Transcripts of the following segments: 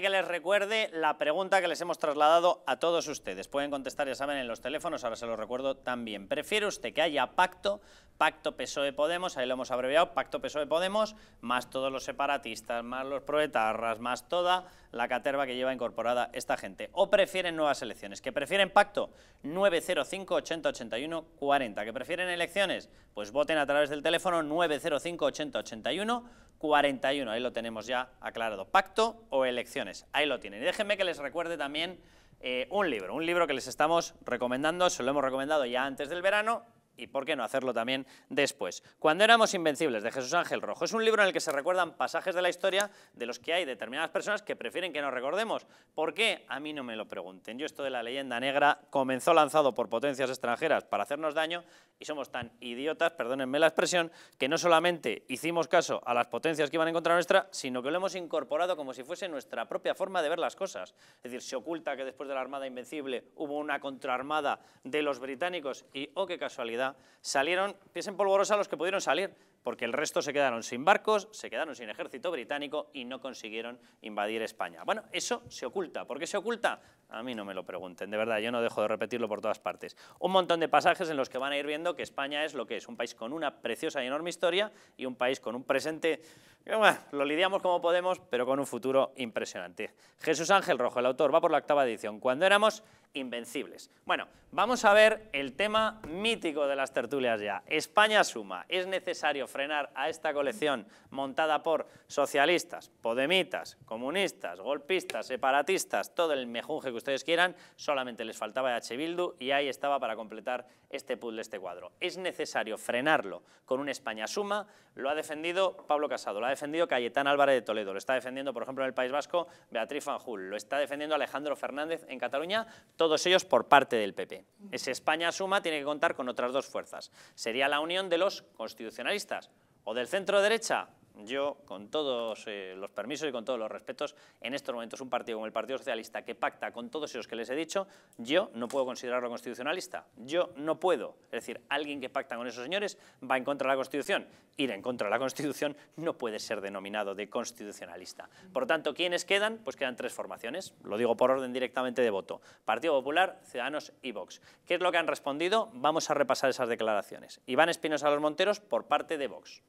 que les recuerde la pregunta que les hemos trasladado a todos ustedes. Pueden contestar, ya saben, en los teléfonos, ahora se los recuerdo también. ¿Prefiere usted que haya pacto, pacto PSOE-Podemos, ahí lo hemos abreviado, pacto PSOE-Podemos, más todos los separatistas, más los proetarras, más toda la caterva que lleva incorporada esta gente? ¿O prefieren nuevas elecciones? ¿Que prefieren pacto? 905-8081-40. ¿Que prefieren elecciones? Pues voten a través del teléfono 905 8081 41, ahí lo tenemos ya aclarado. Pacto o elecciones, ahí lo tienen. Y déjenme que les recuerde también eh, un libro, un libro que les estamos recomendando, se lo hemos recomendado ya antes del verano, y por qué no hacerlo también después. Cuando éramos invencibles, de Jesús Ángel Rojo. Es un libro en el que se recuerdan pasajes de la historia de los que hay determinadas personas que prefieren que nos recordemos. ¿Por qué? A mí no me lo pregunten. Yo esto de la leyenda negra comenzó lanzado por potencias extranjeras para hacernos daño y somos tan idiotas, perdónenme la expresión, que no solamente hicimos caso a las potencias que iban en contra nuestra, sino que lo hemos incorporado como si fuese nuestra propia forma de ver las cosas. Es decir, se oculta que después de la Armada Invencible hubo una contraarmada de los británicos y, oh, qué casualidad, salieron, pies en polvorosa los que pudieron salir, porque el resto se quedaron sin barcos, se quedaron sin ejército británico y no consiguieron invadir España. Bueno, eso se oculta. ¿Por qué se oculta? A mí no me lo pregunten, de verdad, yo no dejo de repetirlo por todas partes. Un montón de pasajes en los que van a ir viendo que España es lo que es, un país con una preciosa y enorme historia y un país con un presente, bueno, lo lidiamos como podemos, pero con un futuro impresionante. Jesús Ángel Rojo, el autor, va por la octava edición, cuando éramos invencibles. Bueno, vamos a ver el tema mítico de las tertulias ya. España suma, es necesario frenar a esta colección montada por socialistas, podemitas, comunistas, golpistas, separatistas, todo el mejunje que ustedes quieran, solamente les faltaba H. Bildu y ahí estaba para completar este puzzle, este cuadro. Es necesario frenarlo con una España suma, lo ha defendido Pablo Casado, lo ha defendido Cayetán Álvarez de Toledo, lo está defendiendo, por ejemplo, en el País Vasco Beatriz Fanjul, lo está defendiendo Alejandro Fernández en Cataluña, todos ellos por parte del PP. Ese España suma tiene que contar con otras dos fuerzas. Sería la unión de los constitucionalistas o del centro derecha yo, con todos eh, los permisos y con todos los respetos, en estos momentos un partido como el Partido Socialista que pacta con todos esos que les he dicho, yo no puedo considerarlo constitucionalista. Yo no puedo. Es decir, alguien que pacta con esos señores va en contra de la Constitución. Ir en contra de la Constitución no puede ser denominado de constitucionalista. Por tanto, ¿quiénes quedan? Pues quedan tres formaciones. Lo digo por orden directamente de voto. Partido Popular, Ciudadanos y Vox. ¿Qué es lo que han respondido? Vamos a repasar esas declaraciones. Iván Espinosa Los Monteros por parte de Vox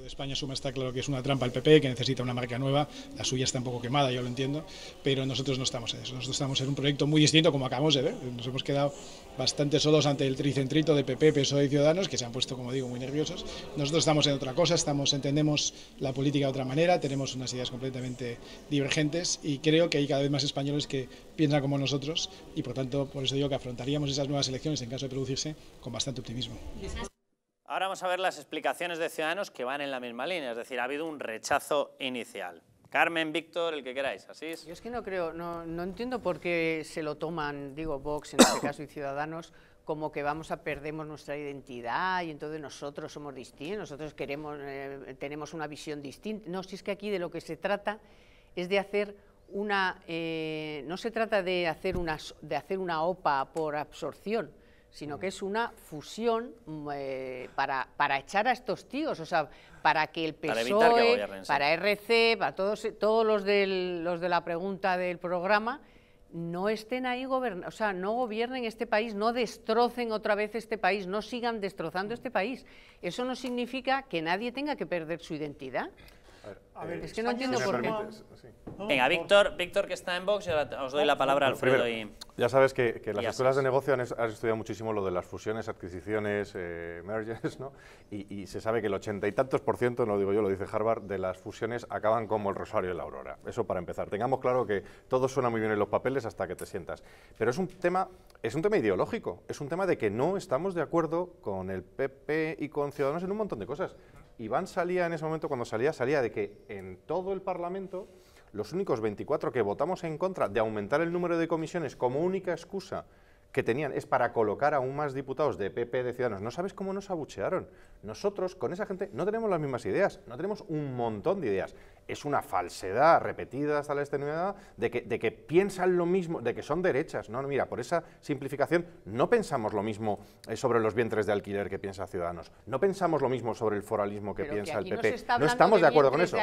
de España Suma está claro que es una trampa el PP, que necesita una marca nueva, la suya está un poco quemada, yo lo entiendo, pero nosotros no estamos en eso, nosotros estamos en un proyecto muy distinto, como acabamos de ver, nos hemos quedado bastante solos ante el tricentrito de PP, PSOE y Ciudadanos, que se han puesto, como digo, muy nerviosos. Nosotros estamos en otra cosa, estamos, entendemos la política de otra manera, tenemos unas ideas completamente divergentes y creo que hay cada vez más españoles que piensan como nosotros y, por tanto, por eso digo que afrontaríamos esas nuevas elecciones, en caso de producirse, con bastante optimismo. Ahora vamos a ver las explicaciones de Ciudadanos que van en la misma línea, es decir, ha habido un rechazo inicial. Carmen, Víctor, el que queráis, así es. Yo es que no creo, no, no entiendo por qué se lo toman, digo, Vox en este caso y Ciudadanos, como que vamos a perdemos nuestra identidad y entonces nosotros somos distintos, nosotros queremos, eh, tenemos una visión distinta. No, si es que aquí de lo que se trata es de hacer una, eh, no se trata de hacer una, de hacer una OPA por absorción, sino que es una fusión mm, eh, para, para, echar a estos tíos, o sea, para que el PSOE, para, RC, e, para todos, todos los, los de la pregunta del programa, no estén ahí o sea, no gobiernen este país, no destrocen otra vez este país, no sigan destrozando este país. Eso no significa que nadie tenga que perder su identidad. Eh, es que no entiendo por qué. Venga, Víctor, Víctor que está en Vox, os doy la palabra a Alfredo. Ya sabes que, las escuelas de negocio han, estudiado muchísimo lo de las fusiones, adquisiciones, eh, mergers, ¿no? Y, se sabe que el ochenta y tantos por ciento, no lo digo yo, lo dice Harvard, de las fusiones acaban como el rosario de la aurora. Eso para empezar. Tengamos claro que todo suena muy bien en los papeles hasta que te sientas. Pero es un tema, es un tema ideológico, es un tema de que no estamos de acuerdo con el PP y con Ciudadanos en un montón de cosas. Iván salía en ese momento, cuando salía, salía de que en todo el Parlamento los únicos 24 que votamos en contra de aumentar el número de comisiones como única excusa que tenían es para colocar aún más diputados de PP, de Ciudadanos. No sabes cómo nos abuchearon. Nosotros, con esa gente, no tenemos las mismas ideas, no tenemos un montón de ideas es una falsedad repetida hasta la extenuidad de que, de que piensan lo mismo, de que son derechas. No, mira, por esa simplificación no pensamos lo mismo eh, sobre los vientres de alquiler que piensa Ciudadanos, no pensamos lo mismo sobre el foralismo que piensa el PP. No, estamos de, acuerdo con eso.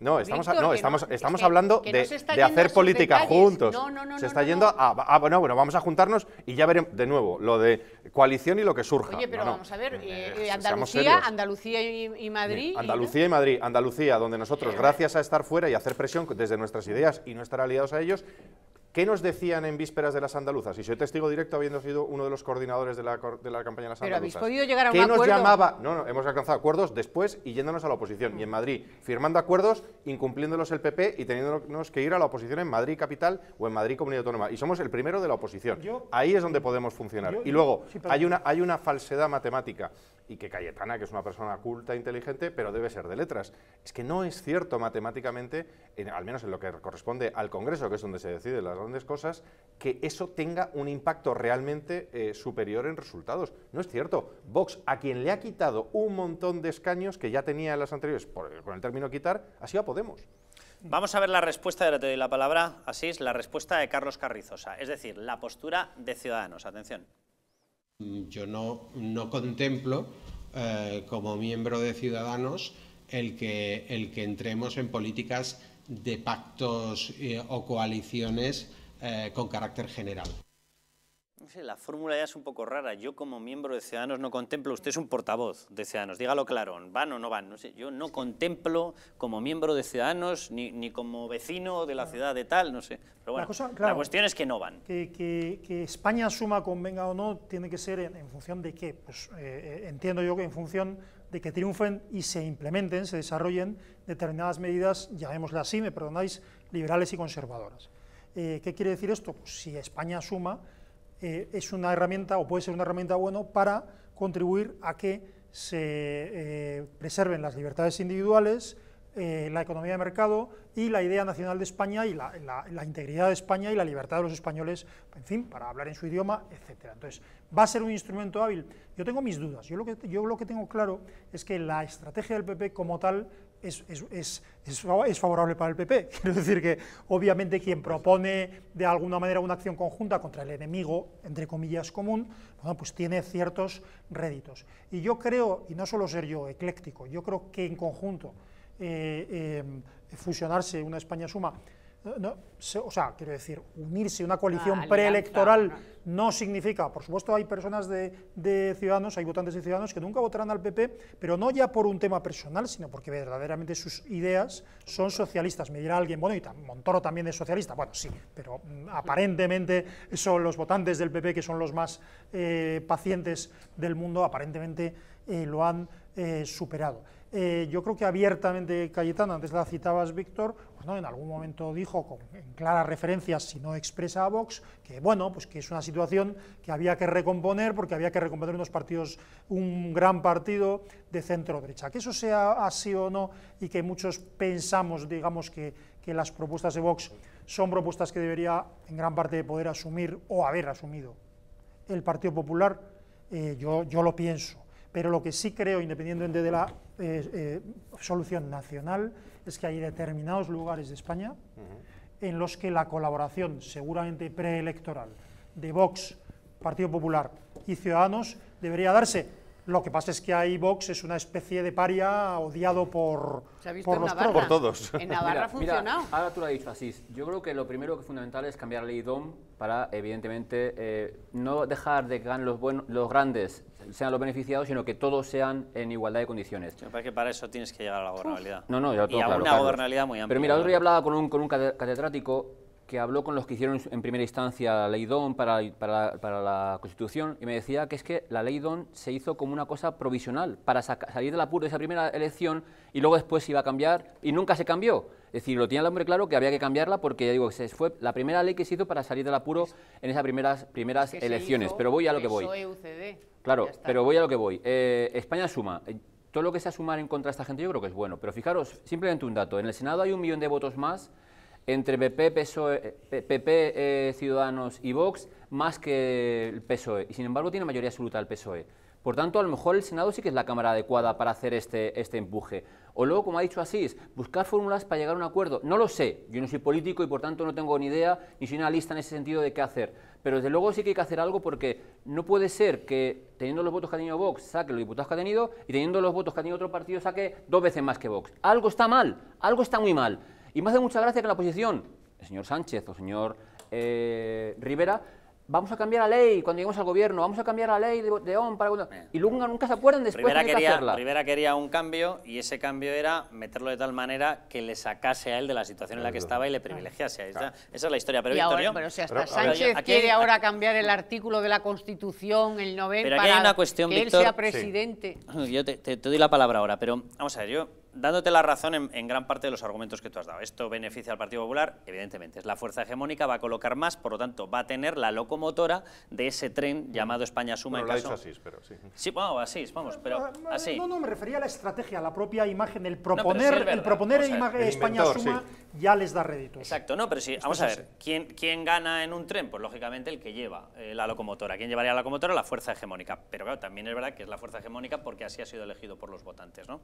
No, estamos, no, estamos, estamos hablando de, hacer política juntos. se está yendo a, Ah, bueno, bueno, vamos a juntarnos y ya veremos de nuevo lo de coalición y lo que surja. Oye, pero vamos a ver, eh, eh, Andalucía, Andalucía y, Madrid. Andalucía y Madrid, Andalucía, donde nosotros pues gracias a estar fuera y hacer presión desde nuestras ideas y no estar aliados a ellos, ¿Qué nos decían en vísperas de las andaluzas? Y soy testigo directo habiendo sido uno de los coordinadores de la, de la campaña de las andaluzas. habéis podido llegar a un ¿Qué nos llamaba? No, no, hemos alcanzado acuerdos después y yéndonos a la oposición. Y en Madrid, firmando acuerdos, incumpliéndolos el PP y teniéndonos que ir a la oposición en Madrid capital o en Madrid comunidad autónoma. Y somos el primero de la oposición. Ahí es donde podemos funcionar. y luego, hay, una, hay una falsedad matemática y que Cayetana, que es una persona culta, e inteligente, pero debe ser de letras. Es que no es cierto matemáticamente, al menos en lo que corresponde al Congreso, que es donde se deciden las grandes cosas, que eso tenga un impacto realmente eh, superior en resultados. No es cierto. Vox, a quien le ha quitado un montón de escaños que ya tenía en las anteriores, con el término quitar, ha sido Podemos. Vamos a ver la respuesta, ahora te doy la palabra, así es, la respuesta de Carlos Carrizosa, es decir, la postura de Ciudadanos. Atención. Mm, yo no, contemplo eh, como miembro de Ciudadanos el que, entremos en políticas de pactos eh, o coaliciones eh, con carácter general la fórmula ya es un poco rara. Yo como miembro de Ciudadanos no contemplo, usted es un portavoz de Ciudadanos, dígalo claro, van o no van, yo no contemplo como miembro de Ciudadanos ni, como vecino de la ciudad de tal, no sé. Pero bueno, la, cuestión es que no van. Que, España suma, convenga o no, tiene que ser en, función de qué. Pues eh, eh, entiendo yo que en función de que triunfen y se implementen, se desarrollen determinadas medidas, llamémoslas así, me perdonáis, liberales y conservadoras. Eh, ¿Qué quiere decir esto? Pues si España suma eh, es una herramienta o puede ser una herramienta bueno para contribuir a que se eh, preserven las libertades individuales, eh, la economía de mercado y la idea nacional de España y la, integridad de España y la libertad de los españoles, en fin, para hablar en su idioma, etcétera. Entonces, ¿va a ser un instrumento hábil? Yo tengo mis dudas. Yo lo que, yo lo que tengo claro es que la estrategia del PP como tal es, es, favorable para el PP. Quiero decir que, obviamente, quien propone de alguna manera una acción conjunta contra el enemigo, entre comillas, común, bueno, pues tiene ciertos réditos. Y yo creo, y no solo ser yo ecléctico, yo creo que en conjunto eh, em, fusionarse una España suma no, o sea, quiero decir, unirse a una coalición preelectoral no. significa, por supuesto hay personas de, Ciudadanos, hay votantes de Ciudadanos que nunca votarán al PP, pero no ya por un tema personal, sino porque verdaderamente sus ideas son socialistas. Me dirá alguien, bueno, y Montoro también es socialista, bueno, sí, pero mm, aparentemente son los votantes del PP que son los más eh, pacientes del mundo, aparentemente eh, lo han eh, superado. Eh, yo creo que abiertamente Cayetano, antes la citabas Víctor, pues, en algún momento dijo, con claras referencias, si no expresa a Vox, que bueno, pues que es una situación que había que recomponer, porque había que recomponer unos partidos, un gran partido de centro derecha. Que eso sea así o no, y que muchos pensamos, digamos, que, las propuestas de Vox son propuestas que debería en gran parte poder asumir o haber asumido el Partido Popular, eh, yo, yo lo pienso pero lo que sí creo, independientemente de la eh, eh, solución nacional, es que hay determinados lugares de España en los que la colaboración, seguramente preelectoral, de Vox, Partido Popular y Ciudadanos debería darse lo que pasa es que ahí Vox es una especie de paria odiado por, por los Por todos. En Navarra ha funcionado. ahora tú lo has dicho así. Yo creo que lo primero que es fundamental es cambiar la ley DOM para, evidentemente, eh, no dejar de que los, los grandes sean los beneficiados, sino que todos sean en igualdad de condiciones. Me parece que para eso tienes que llegar a la gobernabilidad. No, no, ya todo, Y a una gobernabilidad muy amplia. Pero mira, otro día hablaba con un, con un catedrático que habló con los que hicieron en primera instancia la ley DON para, para, la Constitución y me decía que es que la ley DON se hizo como una cosa provisional para salir del apuro de esa primera elección y luego después se iba a cambiar y nunca se cambió. Es decir, lo tenía el hombre claro que había que cambiarla porque, ya digo, fue la primera ley que se hizo para salir del apuro en esas primeras, primeras elecciones. Pero voy a lo que voy. Claro, pero voy a lo que voy. Eh, España suma eh, todo lo que sea sumar en contra de esta gente yo creo que es bueno. Pero fijaros, simplemente un dato, en el Senado hay un millón de votos más entre PP, PP e, eh, Ciudadanos y Vox más que el PSOE. Y sin embargo tiene mayoría absoluta el PSOE. Por tanto, a lo mejor el Senado sí que es la Cámara adecuada para hacer este, este empuje. O luego, como ha dicho Asís, buscar fórmulas para llegar a un acuerdo. No lo sé, yo no soy político y por tanto no tengo ni idea ni soy analista lista en ese sentido de qué hacer. Pero desde luego sí que hay que hacer algo porque no puede ser que teniendo los votos que ha tenido Vox saque los diputados que ha tenido y teniendo los votos que ha tenido otro partido saque dos veces más que Vox. Algo está mal, algo está muy mal. Y me hace mucha gracia que la oposición, el señor Sánchez o el señor eh, Rivera, vamos a cambiar la ley cuando lleguemos al gobierno, vamos a cambiar la ley de, de ON para... Y luego nunca se acuerdan después de quería, hacerla. Rivera quería un cambio y ese cambio era meterlo de tal manera que le sacase a él de la situación en la que estaba y le privilegiase. Esa, esa, es la historia. Pero, pero si hasta Sánchez quiere ahora cambiar el artículo de la Constitución, el 90, para que él sea presidente. Yo te doy la palabra ahora, pero vamos a ver, yo dándote la razón en, gran parte de los argumentos que tú has dado. Esto beneficia al Partido Popular, evidentemente, es la fuerza hegemónica, va a colocar más, por lo tanto, va a tener la locomotora de ese tren llamado España Suma. en lo ha así, pero sí. Sí, así, vamos, pero No, no, me refería a la estrategia, a la propia imagen, el proponer, el proponer España Suma ya les da rédito. Exacto, no, pero sí, vamos a ver, ¿quién, ¿quién, gana en un tren? Pues lógicamente el que lleva eh, la locomotora. ¿Quién llevaría la locomotora? La fuerza hegemónica. Pero claro, también es verdad que es la fuerza hegemónica porque así ha sido elegido por los votantes. ¿no?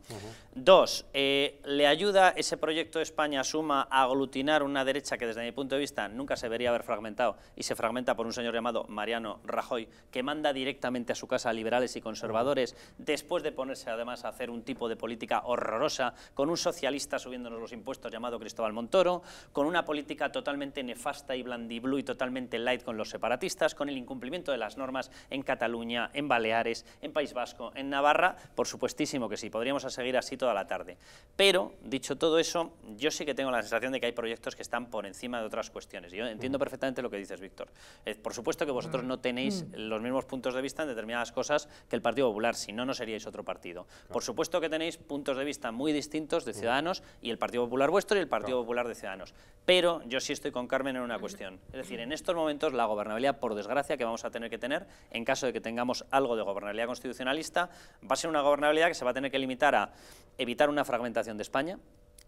Dos, eh, ¿le ayuda ese proyecto de España Suma a aglutinar una derecha que desde mi punto de vista nunca se debería haber fragmentado y se fragmenta por un señor llamado Mariano Rajoy, que manda directamente a su casa a liberales y conservadores, después de ponerse además a hacer un tipo de política horrorosa con un socialista subiéndonos los impuestos llamado Cristóbal Toro, con una política totalmente nefasta y blandiblu y totalmente light con los separatistas, con el incumplimiento de las normas en Cataluña, en Baleares, en País Vasco, en Navarra, por supuestísimo que sí, podríamos seguir así toda la tarde. Pero, dicho todo eso, yo sí que tengo la sensación de que hay proyectos que están por encima de otras cuestiones. Yo entiendo mm. perfectamente lo que dices, Víctor. Eh, por supuesto que vosotros mm. no tenéis mm. los mismos puntos de vista en determinadas cosas que el Partido Popular, si no, no seríais otro partido. Por supuesto que tenéis puntos de vista muy distintos de Ciudadanos y el Partido Popular vuestro y el Partido Popular de Ciudadanos. Pero yo sí estoy con Carmen en una cuestión. Es decir, en estos momentos la gobernabilidad, por desgracia, que vamos a tener que tener, en caso de que tengamos algo de gobernabilidad constitucionalista, va a ser una gobernabilidad que se va a tener que limitar a evitar una fragmentación de España,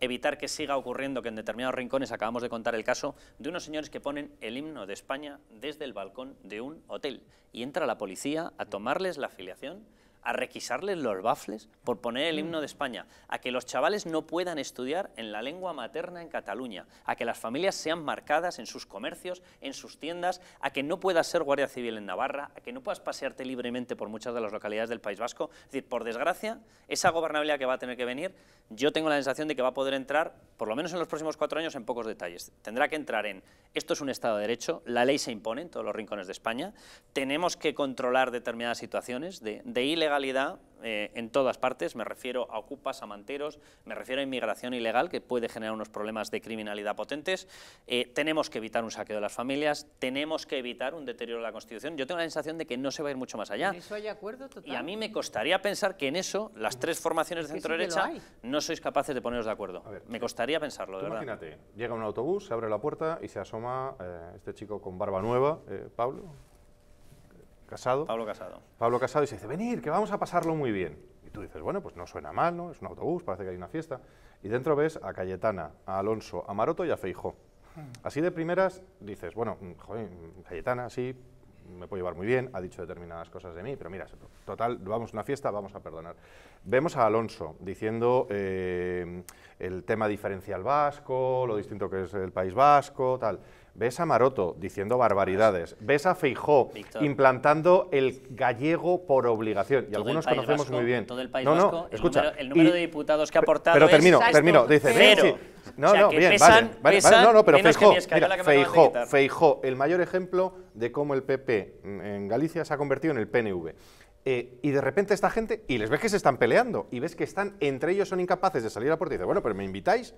evitar que siga ocurriendo que en determinados rincones, acabamos de contar el caso, de unos señores que ponen el himno de España desde el balcón de un hotel y entra la policía a tomarles la afiliación a requisarles los bafles por poner el mm. himno de España, a que los chavales no puedan estudiar en la lengua materna en Cataluña, a que las familias sean marcadas en sus comercios, en sus tiendas, a que no puedas ser guardia civil en Navarra, a que no puedas pasearte libremente por muchas de las localidades del País Vasco. Es decir, por desgracia, esa gobernabilidad que va a tener que venir, yo tengo la sensación de que va a poder entrar, por lo menos en los próximos cuatro años, en pocos detalles. Tendrá que entrar en, esto es un Estado de Derecho, la ley se impone en todos los rincones de España, tenemos que controlar determinadas situaciones de, de ilegalidad eh, en todas partes, me refiero a ocupas, a manteros, me refiero a inmigración ilegal, que puede generar unos problemas de criminalidad potentes, eh, tenemos que evitar un saqueo de las familias, tenemos que evitar un deterioro de la Constitución. Yo tengo la sensación de que no se va a ir mucho más allá. ¿En eso hay acuerdo Y a mí me costaría pensar que en eso las tres formaciones de centro-derecha no sois capaces de poneros de acuerdo. me costaría pensarlo, de verdad. Imagínate, llega un autobús, se abre la puerta y se asoma eh, este chico con barba nueva, Pablo, Pablo Casado. Pablo Casado y se dice, venir, que vamos a pasarlo muy bien. Y tú dices, bueno, pues no suena mal, ¿no? Es un autobús, parece que hay una fiesta. Y dentro ves a Cayetana, a Alonso, a Maroto y a Feijó. Hmm. Así de primeras dices, bueno, mm, joder, mm, Cayetana, sí, me puedo llevar muy bien, ha dicho determinadas cosas de mí, pero mira, total, vamos a una fiesta, vamos a perdonar. Vemos a Alonso diciendo eh, el tema diferencial vasco, lo distinto que es el país vasco, tal. Ves a Maroto diciendo barbaridades, pues, ves a Feijó implantando el gallego por obligación, y algunos conocemos muy bien. Todo el no, no, escucha, el número, de diputados que ha aportado Pero termino, termino, dice, No, no, bien, vale, no, no, pero Feijó, Feijó, el mayor ejemplo de cómo el PP en Galicia se ha convertido en el PNV. Eh, y de repente esta gente, y les ves que se están peleando, y ves que están, entre ellos son incapaces de salir a la puerta, y dicen, bueno, pero me invitáis,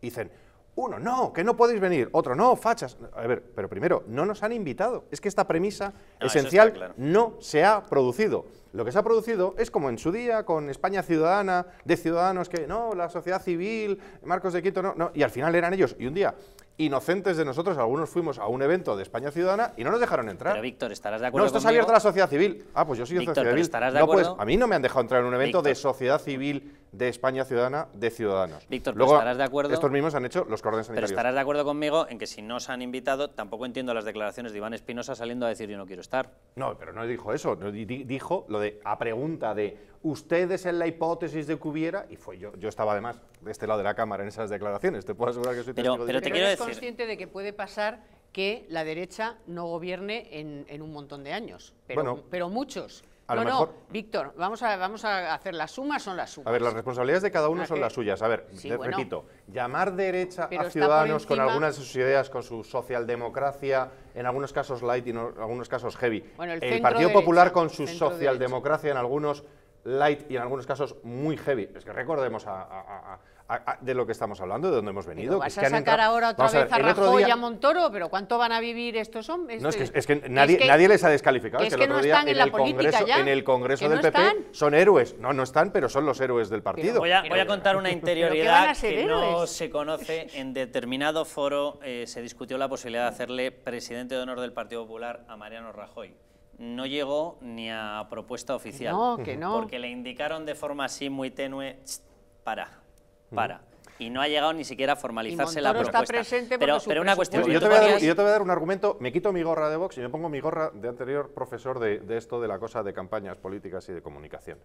y dicen, uno, no, que no podéis venir. Otro, no, fachas. A ver, pero primero, no nos han invitado. Es que esta premisa ah, esencial no se ha producido. Lo que se ha producido es como en su día con España Ciudadana, de ciudadanos que, no, la sociedad civil, Marcos de Quito, no, no. Y al final eran ellos. Y un día inocentes de nosotros, algunos fuimos a un evento de España Ciudadana y no nos dejaron entrar. Pero Víctor, ¿estarás de acuerdo? No, esto es abierto a la sociedad civil. Ah, pues yo soy sociedad civil. ¿estarás de no, pues, acuerdo? Pues, a mí no me han dejado entrar en un evento de sociedad civil de España Ciudadana de Ciudadanos. Víctor, ¿estarás de acuerdo? Estos mismos han hecho los cordones sanitarios. Pero estarás de acuerdo conmigo en que si no se han invitado, tampoco entiendo las declaraciones de Iván Espinosa saliendo a decir yo no quiero estar. No, pero no dijo eso, dijo lo de a pregunta de ustedes en la hipótesis de que hubiera, y fue yo, yo estaba además de este lado de la Cámara en esas declaraciones, te puedo asegurar que soy consciente de que puede pasar que la derecha no gobierne en, un montón de años, pero, pero muchos. no, no, Víctor, vamos a, vamos a hacer las sumas, son las sumas. A ver, las responsabilidades de cada uno ah, son las suyas. A ver, repito, llamar derecha a ciudadanos con algunas de sus ideas, con su socialdemocracia, en algunos casos light y en algunos casos heavy. el, Partido Popular con su socialdemocracia en algunos light y en algunos casos muy heavy. Es que recordemos de lo que estamos hablando, de dónde hemos venido. ¿Vas a sacar ahora otra vez a, Rajoy y a Montoro? ¿Pero cuánto van a vivir estos hombres? No, es que, nadie, les ha descalificado. es que, no están en, el la Congreso, del PP son héroes. No, no están, pero son los héroes del partido. voy, a, contar una interioridad que no se conoce. En determinado foro eh, se discutió la posibilidad de hacerle presidente de honor del Partido Popular a Mariano Rajoy no llegó ni a propuesta oficial. Porque le indicaron de forma así muy tenue, para, para y no ha llegado ni siquiera a formalizarse la propuesta. Está presente pero, pero una cuestión. Yo te, voy a dar, yo te, voy a dar, un argumento, me quito mi gorra de box y me pongo mi gorra de anterior profesor de, esto de la cosa de campañas políticas y de comunicación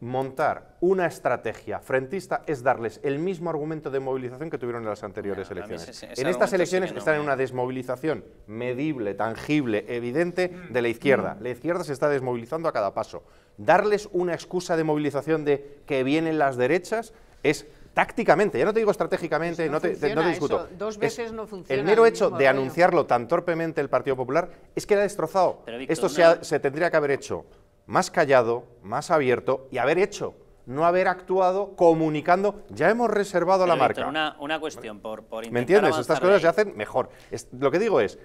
montar una estrategia frentista es darles el mismo argumento de movilización que tuvieron en las anteriores elecciones. en estas elecciones están en una desmovilización medible, tangible, evidente de la izquierda. Mm. La izquierda se está desmovilizando a cada paso. Darles una excusa de movilización de que vienen las derechas es tácticamente, ya no te digo estratégicamente, no, te, discuto. dos veces no funciona. El mero hecho de anunciarlo tan torpemente el Partido Popular es que era destrozado. Esto se, tendría que haber hecho más callado, más abierto y haber hecho no haber actuado comunicando, ya hemos reservado la marca. Una, una cuestión por, por ¿Me entiendes? Estas cosas se hacen mejor. lo que digo es,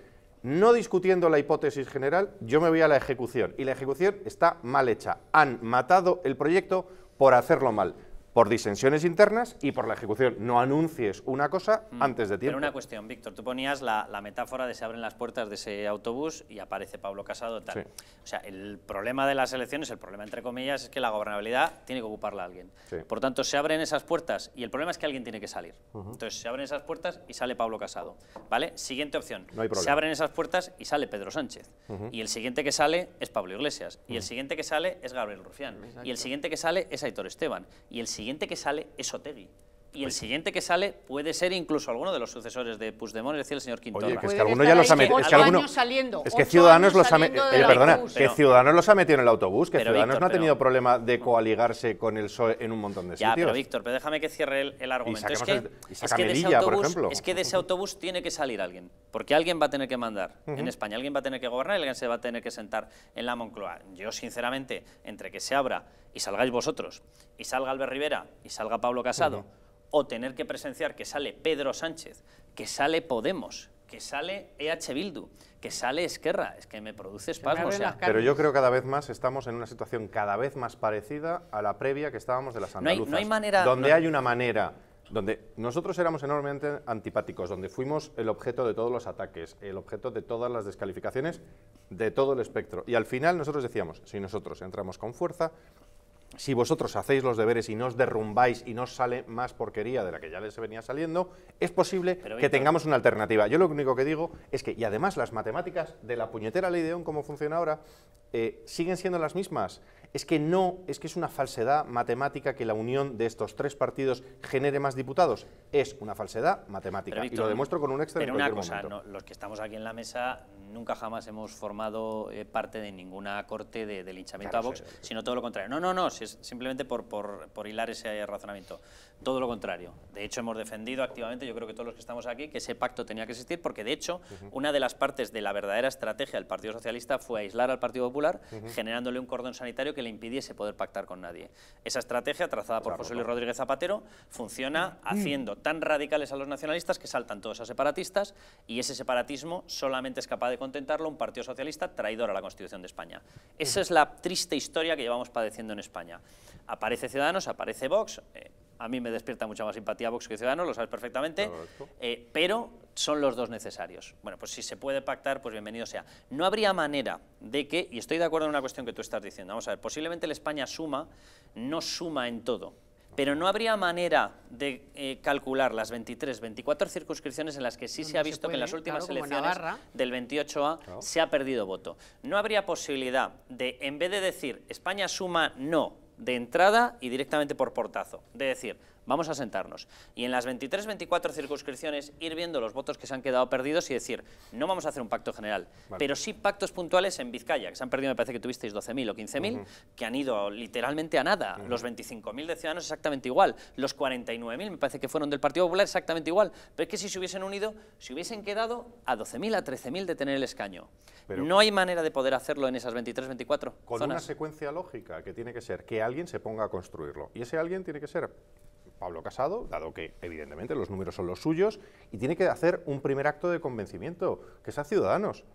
no discutiendo la hipótesis general, yo me voy a la ejecución. Y la ejecución está mal hecha. Han matado el proyecto por hacerlo mal por disensiones internas y por la ejecución. No anuncies una cosa mm. antes de tiempo. Pero una cuestión, Víctor, tú ponías la, metáfora de se abren las puertas de ese autobús y aparece Pablo Casado tal. O sea, el problema de las elecciones, el problema entre comillas, es que la gobernabilidad tiene que ocuparla alguien. Por tanto, se abren esas puertas y el problema es que alguien tiene que salir. Entonces, se abren esas puertas y sale Pablo Casado, ¿vale? Siguiente opción. No hay problema. Se abren esas puertas y sale Pedro Sánchez. Y el siguiente que sale es Pablo Iglesias. Y el siguiente que sale es Gabriel Rufián. Y el siguiente que sale es Aitor Esteban. Y el siguiente siguiente que sale es Otegi y el pues siguiente que sale puede ser incluso alguno de los sucesores de Puigdemont, es decir, el señor Quintana. que es que alguno ya los ha metido. que, Ciudadanos los ha metido. Eh, que Ciudadanos los ha metido en el autobús, que Ciudadanos no ha tenido problema de coaligarse con el PSOE en un montón de sitios. Ya, Víctor, pero déjame que cierre el, argumento. es que, de ese autobús, tiene que salir alguien, porque alguien va a tener que mandar en España, alguien va a tener que gobernar, alguien se va a tener que sentar en la Moncloa. Yo, sinceramente, entre que se abra y salgáis vosotros, y salga Albert Rivera, y salga Pablo Casado, o tener que presenciar que sale Pedro Sánchez, que sale Podemos, que sale EH Bildu, que sale Esquerra, es que me produce espasmos O sea. Pero yo creo que cada vez más estamos en una situación cada vez más parecida a la previa que estábamos de las andaluzas. No hay, manera... Donde hay una manera donde nosotros éramos enormemente antipáticos, donde fuimos el objeto de todos los ataques, el objeto de todas las descalificaciones, de todo el espectro. Y al final nosotros decíamos, si nosotros entramos con fuerza, si vosotros hacéis los deberes y no os derrumbáis y no sale más porquería de la que ya les venía saliendo, es posible que tengamos una alternativa. Yo lo único que digo es que, y además las matemáticas de la puñetera ley de como funciona ahora, eh, siguen siendo las mismas es que no, es que es una falsedad matemática que la unión de estos tres partidos genere más diputados. Es una falsedad matemática. y lo demuestro con un extra Pero una cosa, los que estamos aquí en la mesa nunca jamás hemos formado eh, parte de ninguna corte de, linchamiento a Vox, sino todo lo contrario. No, no, no, si es simplemente por, por, por hilar ese razonamiento. Todo lo contrario. De hecho, hemos defendido activamente, yo creo que todos los que estamos aquí, que ese pacto tenía que existir, porque de hecho, una de las partes de la verdadera estrategia del Partido Socialista fue aislar al Partido Popular, generándole un cordón sanitario que le impidiese poder pactar con nadie. Esa estrategia trazada por José Luis Rodríguez Zapatero funciona mm. haciendo tan radicales a los nacionalistas que saltan todos a separatistas y ese separatismo solamente es capaz de contentarlo un partido socialista traidor a la Constitución de España. Esa mm. es la triste historia que llevamos padeciendo en España. Aparece Ciudadanos, aparece Vox, eh, a mí me despierta mucha más simpatía Vox que Ciudadanos, lo sabes perfectamente, eh, pero son los dos necesarios. Bueno, pues si se puede pactar, pues bienvenido sea. No habría manera de que, y estoy de acuerdo en una cuestión que tú estás diciendo, vamos a ver, posiblemente la España suma, no suma en todo, pero no habría manera de eh, calcular las 23, 24 circunscripciones en las que sí se ha visto que en las últimas elecciones del 28A se ha perdido voto. No habría posibilidad de, en vez de decir España suma no, de entrada y directamente por portazo. Es decir, vamos a sentarnos. Y en las 23, 24 circunscripciones ir viendo los votos que se han quedado perdidos y decir, no vamos a hacer un pacto general, pero sí pactos puntuales en Vizcaya, que se han perdido, me parece que tuvisteis 12.000 o 15.000, que han ido literalmente a nada. Los 25.000 de Ciudadanos exactamente igual, los 49.000 me parece que fueron del Partido Popular exactamente igual, pero es que si se hubiesen unido, se hubiesen quedado a 12.000, a 13.000 de tener el escaño. no hay manera de poder hacerlo en esas 23, 24 Con una secuencia lógica que tiene que ser que alguien se ponga a construirlo, y ese alguien tiene que ser Pablo Casado, dado que evidentemente los números son los suyos, y tiene que hacer un primer acto de convencimiento, que sea Ciudadanos.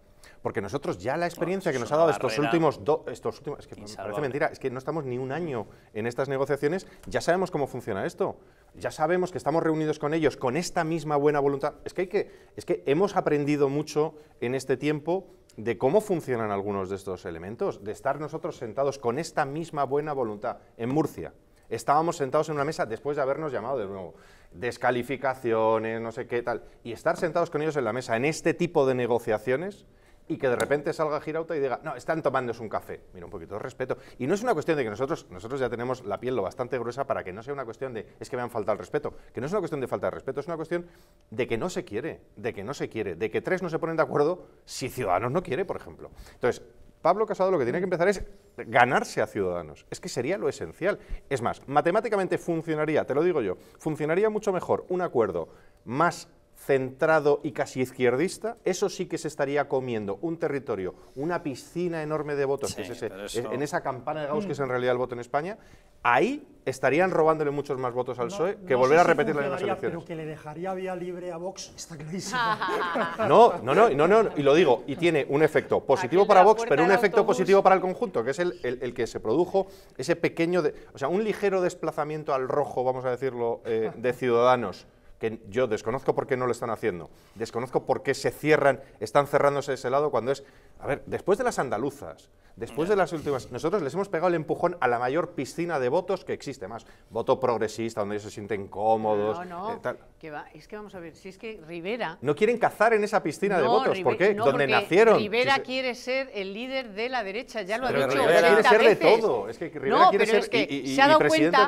Porque nosotros ya la experiencia que nos ha dado estos últimos, dos... estos últimos... Es que parece mentira, es que no estamos ni un año en estas negociaciones, ya sabemos cómo funciona esto. Ya sabemos que estamos reunidos con ellos con esta misma buena voluntad. Es que, hay que, es que hemos aprendido mucho en este tiempo de cómo funcionan algunos de estos elementos, de estar nosotros sentados con esta misma buena voluntad en Murcia estábamos sentados en una mesa después de habernos llamado de nuevo. Descalificaciones, no sé qué tal. Y estar sentados con ellos en la mesa en este tipo de negociaciones y que de repente salga Girauta y diga, no, están tomándose un café. Mira, un poquito de respeto. Y no es una cuestión de que nosotros, nosotros ya tenemos la piel lo bastante gruesa para que no sea una cuestión de, es que me han faltado el respeto. Que no es una cuestión de falta de respeto, es una cuestión de que no se quiere, de que no se quiere, de que tres no se ponen de acuerdo si Ciudadanos no quiere, por ejemplo. Entonces, Pablo Casado lo que tiene que mm. empezar es ganarse a Ciudadanos. Es que sería lo esencial. Es más, matemáticamente funcionaría, te lo digo yo, funcionaría mucho mejor un acuerdo más centrado y casi izquierdista, eso sí que se estaría comiendo un territorio, una piscina enorme de votos, que es en esa campana de Gauss que es en mm. realidad el voto en España, ahí estarían robándole muchos más votos al PSOE que volver a repetir la las mismas Pero que le dejaría vía libre a Vox está clarísimo. no, no, no, no, no, y lo digo, y tiene un efecto positivo para Vox, pero un efecto positivo para el conjunto, que es el, que se produjo ese pequeño, o sea, un ligero desplazamiento al rojo, vamos a decirlo, eh, de Ciudadanos que yo desconozco por qué no lo están haciendo, desconozco por qué se cierran, están cerrándose ese lado cuando es a ver, después de las andaluzas, después de las últimas, nosotros les hemos pegado el empujón a la mayor piscina de votos que existe, más voto progresista, donde ellos se sienten cómodos. No, no, eh, es que vamos a ver, si es que Rivera... No quieren cazar en esa piscina de votos, ¿por qué? donde nacieron. Rivera quiere ser el líder de la derecha, ya lo ha dicho Rivera quiere ser de todo, es que Rivera quiere ser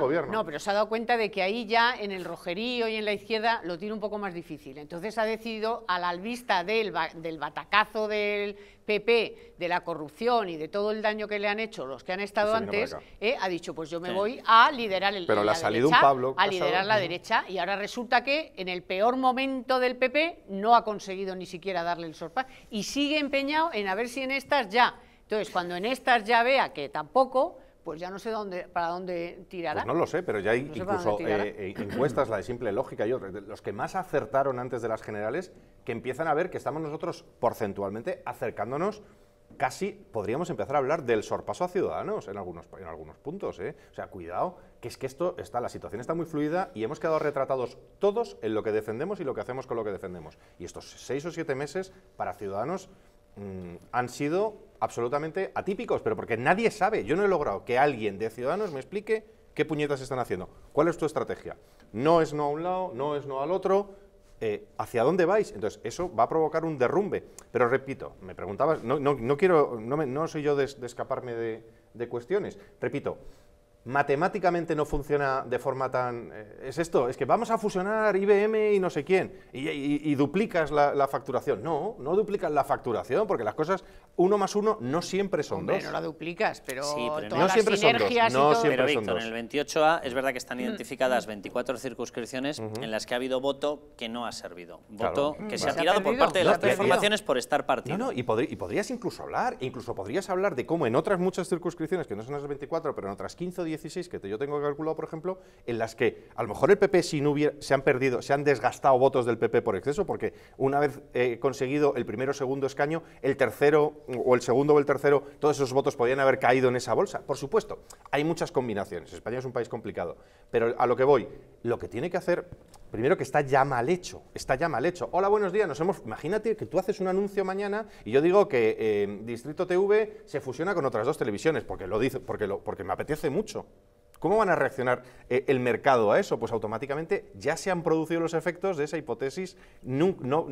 gobierno. No, pero se ha dado cuenta de que ahí ya en el rojerío y en la izquierda lo tiene un poco más difícil. Entonces ha decidido, a la vista del, del batacazo del PP, de la corrupción y de todo el daño que le han hecho los que han estado antes, eh, ha dicho, pues yo me voy a liderar el Pero la, ha salido un Pablo, a liderar la derecha y ahora resulta que en el peor momento del PP no ha conseguido ni siquiera darle el sorpa y sigue empeñado en a ver si en estas ya. Entonces, cuando en estas ya vea que tampoco, pues ya no sé dónde, para dónde tirar. Pues no lo sé, pero ya hay incluso eh, eh, encuestas, la de simple lógica y otras, los que más acertaron antes de las generales, que empiezan a ver que estamos nosotros porcentualmente acercándonos casi podríamos empezar a hablar del sorpaso a ciudadanos en algunos, en algunos puntos. ¿eh? O sea, cuidado, que es que esto está, la situación está muy fluida y hemos quedado retratados todos en lo que defendemos y lo que hacemos con lo que defendemos. Y estos seis o siete meses para ciudadanos Mm, han sido absolutamente atípicos, pero porque nadie sabe. Yo no he logrado que alguien de Ciudadanos me explique qué puñetas están haciendo. ¿Cuál es tu estrategia? No es no a un lado, no es no al otro. Eh, ¿Hacia dónde vais? Entonces, eso va a provocar un derrumbe. Pero repito, me preguntabas, no, no, quiero, no, me, no soy yo de, escaparme de cuestiones. Repito, matemáticamente no funciona de forma tan... Eh, es esto, es que vamos a fusionar IBM y no sé quién, y, duplicas la, facturación. No, no duplicas la facturación, porque las cosas uno más uno no siempre son dos. No la duplicas, pero, no sinergias son dos. pero, en el 28A es verdad que están mm. identificadas 24 circunscripciones en las que ha habido voto que no ha servido. Voto que mm. pues se, ha tirado por parte de las transformaciones por estar partido. y, y podrías incluso hablar, incluso podrías hablar de cómo en otras muchas circunscripciones, que no son las 24, pero en otras 15 o 10, 16 que yo tengo calculado, por ejemplo, en las que a lo mejor el PP si no se han perdido, se han desgastado votos del PP por exceso, porque una vez conseguido el primero o segundo escaño, el tercero o el segundo o el tercero, todos esos votos podían haber caído en esa bolsa. Por supuesto, hay muchas combinaciones. España es un país complicado. Pero a lo que voy, lo que tiene que hacer Primero que está ya mal hecho, está ya mal hecho. Hola, buenos días, nos hemos... Imagínate que tú haces un anuncio mañana y yo digo que eh, Distrito TV se fusiona con otras dos televisiones, porque lo dice, porque, lo, porque me apetece mucho. ¿Cómo van a reaccionar eh, el mercado a eso? Pues automáticamente ya se han producido los efectos de esa hipótesis no, no,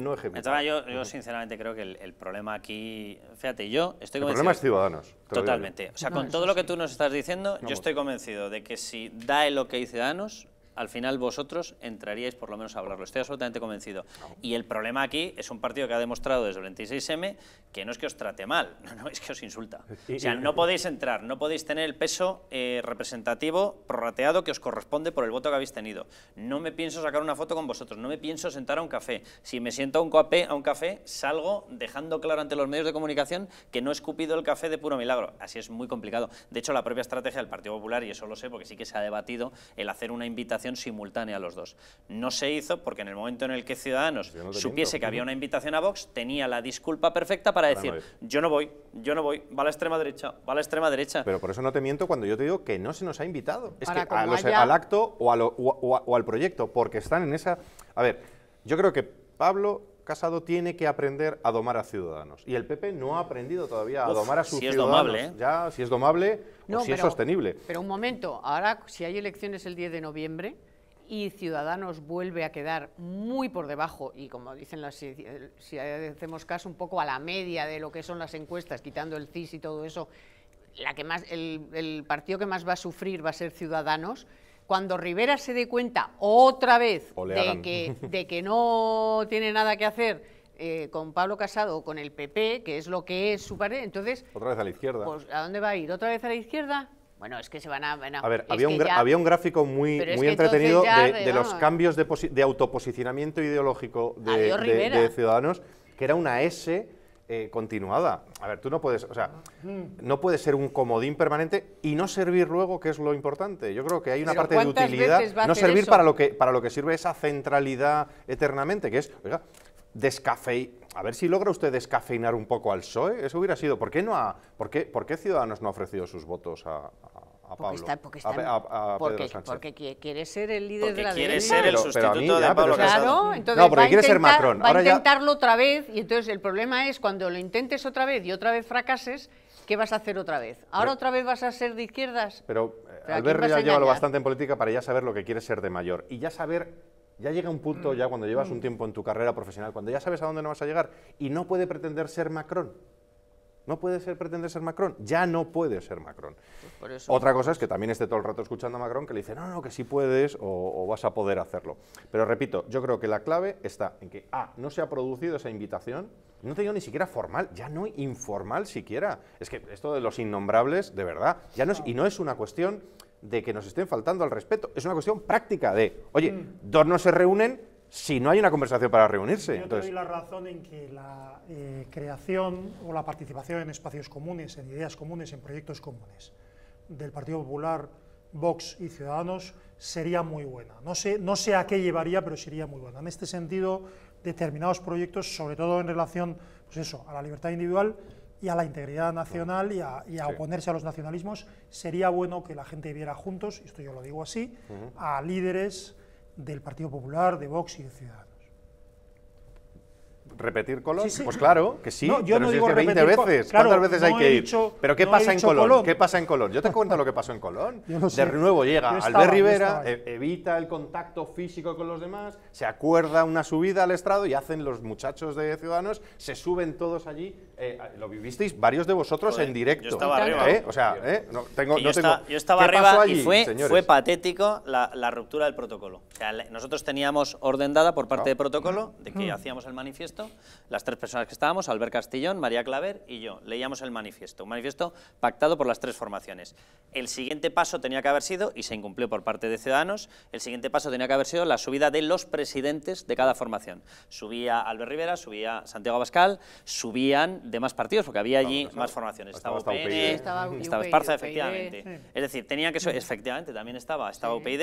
Yo, sinceramente creo que el, problema aquí, fíjate, yo estoy convencido... El problema es Ciudadanos. Totalmente. O sea, con todo lo que tú nos estás diciendo, yo estoy convencido de que si da el OK Ciudadanos, al final vosotros entraríais por lo menos a hablarlo. Estoy absolutamente convencido. Y el problema aquí es un partido que ha demostrado desde el 26M que no es que os trate mal, no, es que os insulta. O sea, no podéis entrar, no podéis tener el peso eh, representativo prorrateado que os corresponde por el voto que habéis tenido. No me pienso sacar una foto con vosotros, no me pienso sentar a un café. Si me siento a un, café, a un café, salgo dejando claro ante los medios de comunicación que no he escupido el café de puro milagro. Así es muy complicado. De hecho, la propia estrategia del Partido Popular, y eso lo sé porque sí que se ha debatido, el hacer una invitación simultánea a los dos. No se hizo porque en el momento en el que Ciudadanos supiese que había una invitación a Vox, tenía la disculpa perfecta para, decir, yo no voy, yo no voy, va a la extrema derecha, va a la extrema derecha. Pero por eso no te miento cuando yo te digo que no se nos ha invitado. Es que al acto o, o al proyecto, porque están en esa... A ver, yo creo que Pablo Casado tiene que aprender a domar a ciudadanos. Y el PP no ha aprendido todavía a domar a sus si ciudadanos. Es domable, ¿eh? Ya, si es domable no, o si es sostenible. Pero un momento, ahora si hay elecciones el 10 de noviembre y Ciudadanos vuelve a quedar muy por debajo, y como dicen las, si, si hacemos caso, un poco a la media de lo que son las encuestas, quitando el CIS y todo eso, la que más, el, el partido que más va a sufrir va a ser Ciudadanos, cuando Rivera se dé cuenta otra vez de que, no tiene nada que hacer eh, con Pablo Casado o con el PP, que es lo que es su pared, entonces... Otra vez a la izquierda. Pues, ¿a dónde va a ir? ¿Otra vez a la izquierda? Bueno, es que se van a... a, ver, había un, gráfico muy, muy entretenido de, los eh. cambios de, de autoposicionamiento ideológico de Ciudadanos, que era una S eh, continuada. A ver, tú no puedes, o sea, no puede ser un comodín permanente y no servir luego, que es lo importante. Yo creo que hay una parte de utilidad, no servir para lo que para lo que sirve esa centralidad eternamente, que es, oiga, a ver si logra usted descafeinar un poco al PSOE, eso hubiera sido, ¿por qué no ha, por qué, por qué Ciudadanos no ha ofrecido sus votos a porque, porque, quiere ser el líder de la quiere ser el sustituto de Pablo Casado. no, porque quiere ser Macron. va a intentarlo otra vez y entonces el problema es cuando lo intentes otra vez y otra vez fracases, ¿qué vas a hacer otra vez? ¿Ahora otra vez vas a ser de izquierdas? Pero, Alberto eh, Albert ya lleva lo bastante en política para ya saber lo que quiere ser de mayor y ya saber... Ya llega un punto, ya cuando llevas un tiempo en tu carrera profesional, cuando ya sabes a dónde no vas a llegar y no puede pretender ser Macron. No puede ser, pretender ser Macron. Ya no puede ser Macron. Pues Otra cosa es que también esté todo el rato escuchando a Macron que le dice, no, no, que sí puedes o, vas a poder hacerlo. Pero repito, yo creo que la clave está en que, ah, no se ha producido esa invitación, no te digo ni siquiera formal, ya no informal siquiera. Es que esto de los innombrables, de verdad, ya no y no es una cuestión de que nos estén faltando al respeto, es una cuestión práctica de, oye, mm. dos no se reúnen, si no hay una conversación para reunirse. Yo entonces... doy la razón en que la eh, creación o la participación en espacios comunes, en ideas comunes, en proyectos comunes del Partido Popular, Vox y Ciudadanos sería muy buena. No sé, no sé a qué llevaría, pero sería muy buena. En este sentido, determinados proyectos, sobre todo en relación pues eso, a la libertad individual, y a la integridad nacional y a, oponerse a los nacionalismos, sería bueno que la gente viera juntos, esto yo lo digo así, a líderes del Partido Popular, de Vox y de Ciudad repetir Colón? Pues claro, que sí. yo pero no digo es que 20 veces. ¿Cuántas veces hay que ir? ¿Pero qué pasa en Colón? ¿Qué pasa en Colón? Yo te cuento lo que pasó en Colón. De nuevo llega al Albert Rivera, e- evita el contacto físico con los demás, se acuerda una subida al estrado y hacen los muchachos de Ciudadanos, se suben todos allí. Eh, lo vivisteis varios de vosotros en directo. Yo estaba arriba. O sea, yo, estaba arriba y fue, patético la, ruptura del protocolo. nosotros teníamos orden dada por parte de protocolo de que mm. hacíamos el manifiesto las tres personas que estábamos, Albert Castillón, María Claver y yo, leíamos el manifiesto, un manifiesto pactado por las tres formaciones. El siguiente paso tenía que haber sido, y se incumplió por parte de Ciudadanos, el siguiente paso tenía que haber sido la subida de los presidentes de cada formación. Subía Albert Rivera, subía Santiago Abascal, subían demás partidos, porque había allí más formaciones. Estaba UPN, estaba Esparza, efectivamente. Es decir, tenía que ser, efectivamente, también estaba, estaba UPID.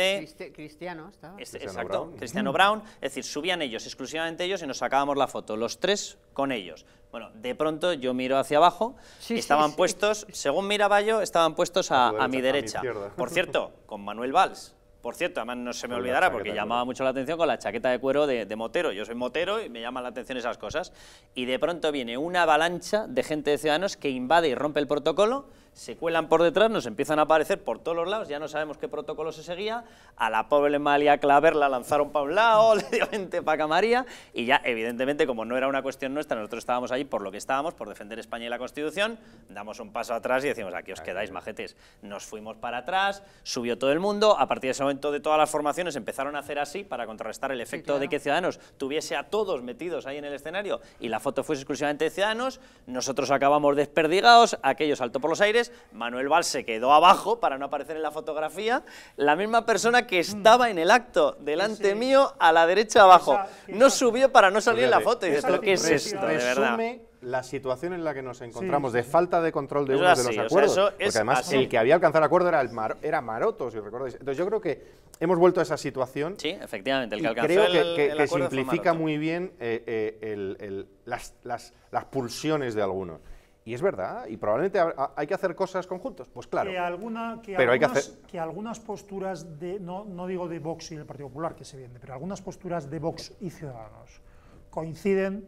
Cristiano estaba. Exacto, Cristiano Brown. Es decir, subían ellos, exclusivamente ellos, y nos sacábamos la foto los tres con ellos. Bueno, de pronto yo miro hacia abajo, estaban puestos, según miraba yo, estaban puestos a, mi derecha. Por cierto, con Manuel Valls. Por cierto, además no se me olvidará porque llamaba mucho la atención con la chaqueta de cuero de, de, motero. Yo soy motero y me llaman la atención esas cosas. Y de pronto viene una avalancha de gente de ciudadanos que invade y rompe el protocolo se cuelan por detrás, nos empiezan a aparecer por todos los lados, ya no sabemos qué protocolo se seguía, a la pobre Malia Claver la lanzaron para un lado, le dio para Camaría, y ya evidentemente como no era una cuestión nuestra, nosotros estábamos ahí por lo que estábamos, por defender España y la Constitución, damos un paso atrás y decimos, aquí os quedáis majetes, nos fuimos para atrás, subió todo el mundo, a partir de ese momento de todas las formaciones empezaron a hacer así para contrarrestar el efecto de que Ciudadanos tuviese a todos metidos ahí en el escenario y la foto fuese exclusivamente de Ciudadanos, nosotros acabamos desperdigados, aquello saltó por los aires, Manuel Valls se quedó abajo para no aparecer en la fotografía, la misma persona que estaba en el acto delante mío a la derecha abajo, no subió para no salir en la foto es esto? De verdad la situación en la que nos encontramos de falta de control de uno de los acuerdos. porque además el que había alcanzado el acuerdo era, era Maroto, si recordáis. Entonces yo creo que hemos vuelto a esa situación. Sí, efectivamente, que creo que, simplifica muy bien eh, eh, las pulsiones de algunos. Y es verdad, y probablemente hay que hacer cosas conjuntos, pues claro. Que alguna, pero algunas, hay que, hacer... que algunas posturas, de, no, no digo de Vox y del Partido Popular, que se vende, pero algunas posturas de Vox y Ciudadanos coinciden.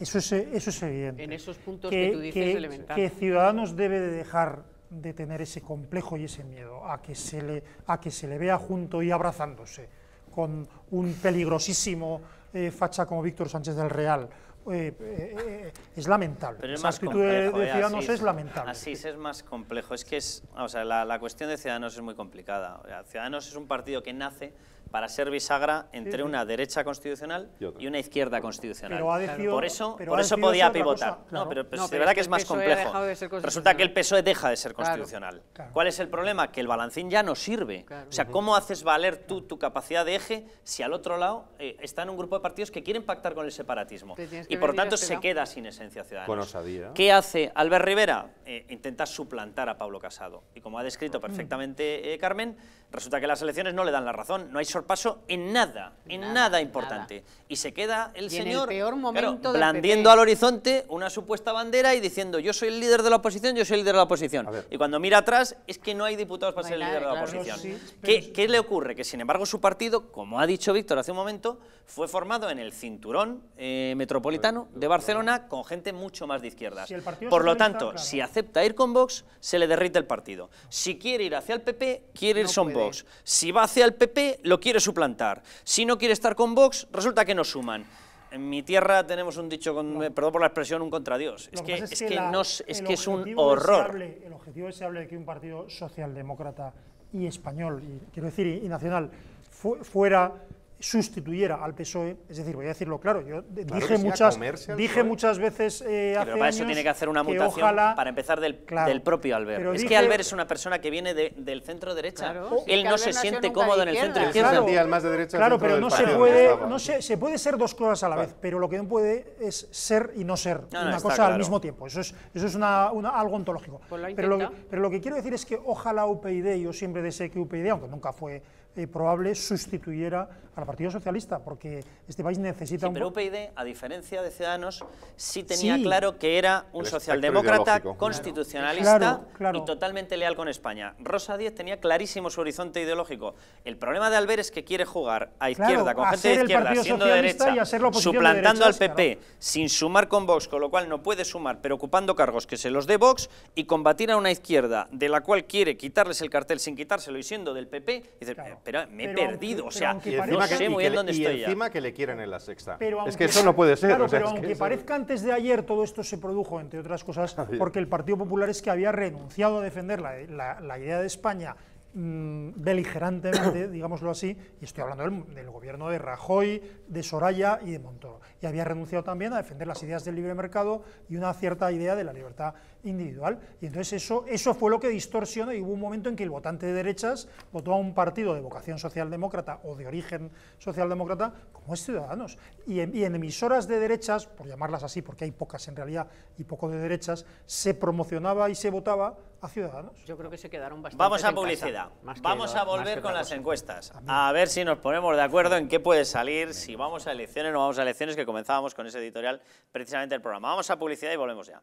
Eso es, eso es evidente. En esos puntos que, que tú dices que, que Ciudadanos debe de dejar de tener ese complejo y ese miedo a que se le, a que se le vea junto y abrazándose con un peligrosísimo eh, facha como Víctor Sánchez del Real, eh, eh, es lamentable. Pero es más complejo, Ciudadanos eh, es lamentable. Así es más complejo. Es que es, o sea, la, cuestión de Ciudadanos es muy complicada. Ciudadanos es un partido que nace para ser bisagra entre una derecha constitucional y, una izquierda constitucional. por eso, por eso podía pivotar. pero, de verdad que es más e complejo. Resulta que el PSOE deja de ser constitucional. ¿Cuál es el problema? Que el balancín ya no sirve. O sea, ¿cómo haces valer tú tu capacidad de eje si al otro lado están eh, está un grupo de partidos que quieren pactar con el separatismo? Y por tanto este se queda sin esencia ciudadana. ¿Qué hace Albert Rivera? Eh, intenta suplantar a Pablo Casado. Y como ha descrito mm. perfectamente eh, Carmen, Resulta que las elecciones no le dan la razón, no hay sorpaso en nada, en nada, importante. Y se queda el señor momento blandiendo al horizonte una supuesta bandera y diciendo yo soy el líder de la oposición, yo soy el líder de la oposición. Y cuando mira atrás es que no hay diputados para ser el líder de la oposición. ¿Qué, le ocurre? Que sin embargo su partido, como ha dicho Víctor hace un momento, fue formado en el cinturón eh, metropolitano de Barcelona con gente mucho más de izquierdas. Por lo tanto, si acepta ir con Vox, se le derrite el partido. Si quiere ir hacia el PP, quiere ir son si va hacia el PP, lo quiere suplantar. Si no quiere estar con Vox, resulta que no suman. En mi tierra tenemos un dicho, con, eh, perdón por la expresión, un contra dios. es que, es que, es, que es, un horror. el objetivo deseable de que un partido socialdemócrata y español, y, quiero decir, y, nacional, fuera sustituyera al PSOE, es decir, voy a decirlo claro, yo dije, muchas, dije muchas veces eh, pero para eso tiene que hacer una mutación, para empezar del, propio Albert. es que Albert es una persona que viene del centro derecha, él no se siente cómodo en el centro derecha claro pero no, se puede, no se, puede ser dos cosas a la vez, pero lo que no puede es ser y no ser una cosa al mismo tiempo, eso es, eso es algo ontológico. Pues pero, lo, pero lo que quiero decir es que ojalá UPyD, yo siempre deseé que UPyD, aunque nunca fue eh, probable sustituyera al Partido Socialista, porque este país necesita... un... pero a diferencia de Ciudadanos, sí tenía claro que era un socialdemócrata constitucionalista y totalmente leal con España. Rosa Díez tenía clarísimo su horizonte ideológico. El problema de Albert es que quiere jugar a izquierda, con gente de izquierda, siendo derecha, suplantando al PP, sin sumar con Vox, con lo cual no puede sumar, pero ocupando cargos que se los dé Vox y combatir a una izquierda de la cual quiere quitarles el cartel sin quitárselo y siendo del PP, dice, pero me he perdido, o sea, muy bien dónde estoy. Y encima que le quieren en la sexta. es que eso no puede ser. pero aunque parezca antes de ayer, todo esto se produjo, entre otras cosas, porque el Partido Popular es que había renunciado a defender la, idea de España mm, beligerantemente, digámoslo así, y estoy hablando del, del, gobierno de Rajoy, de Soraya y de Montoro. Y había renunciado también a defender las ideas del libre mercado y una cierta idea de la libertad individual. Y entonces eso, eso fue lo que distorsionó y hubo un momento en que el votante de derechas votó a un partido de vocación socialdemócrata o de origen socialdemócrata como es Ciudadanos. Y en, emisoras de derechas, por llamarlas así, porque hay pocas en realidad y poco de derechas, se promocionaba y se votaba a Ciudadanos. Yo creo que se quedaron bastante. Vamos a publicidad. vamos a volver con las encuestas. A ver si nos ponemos de acuerdo en qué puede salir, si vamos a elecciones o no vamos a elecciones, que comenzábamos con ese editorial precisamente el programa. Vamos a publicidad y volvemos ya.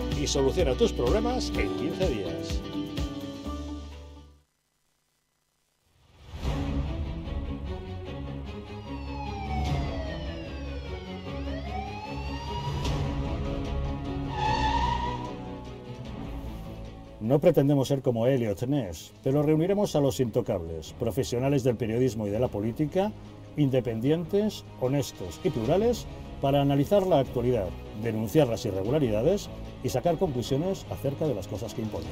y soluciona tus problemas en 15 días. No pretendemos ser como Elliot Ness, pero reuniremos a los intocables, profesionales del periodismo y de la política, independientes, honestos y plurales, para analizar la actualidad, denunciar las irregularidades y sacar conclusiones acerca de las cosas que importan.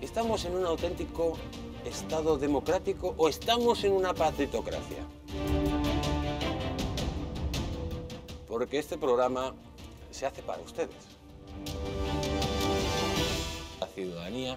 ¿Estamos en un auténtico Estado democrático o estamos en una patritocracia? Porque este programa se hace para ustedes. La ciudadanía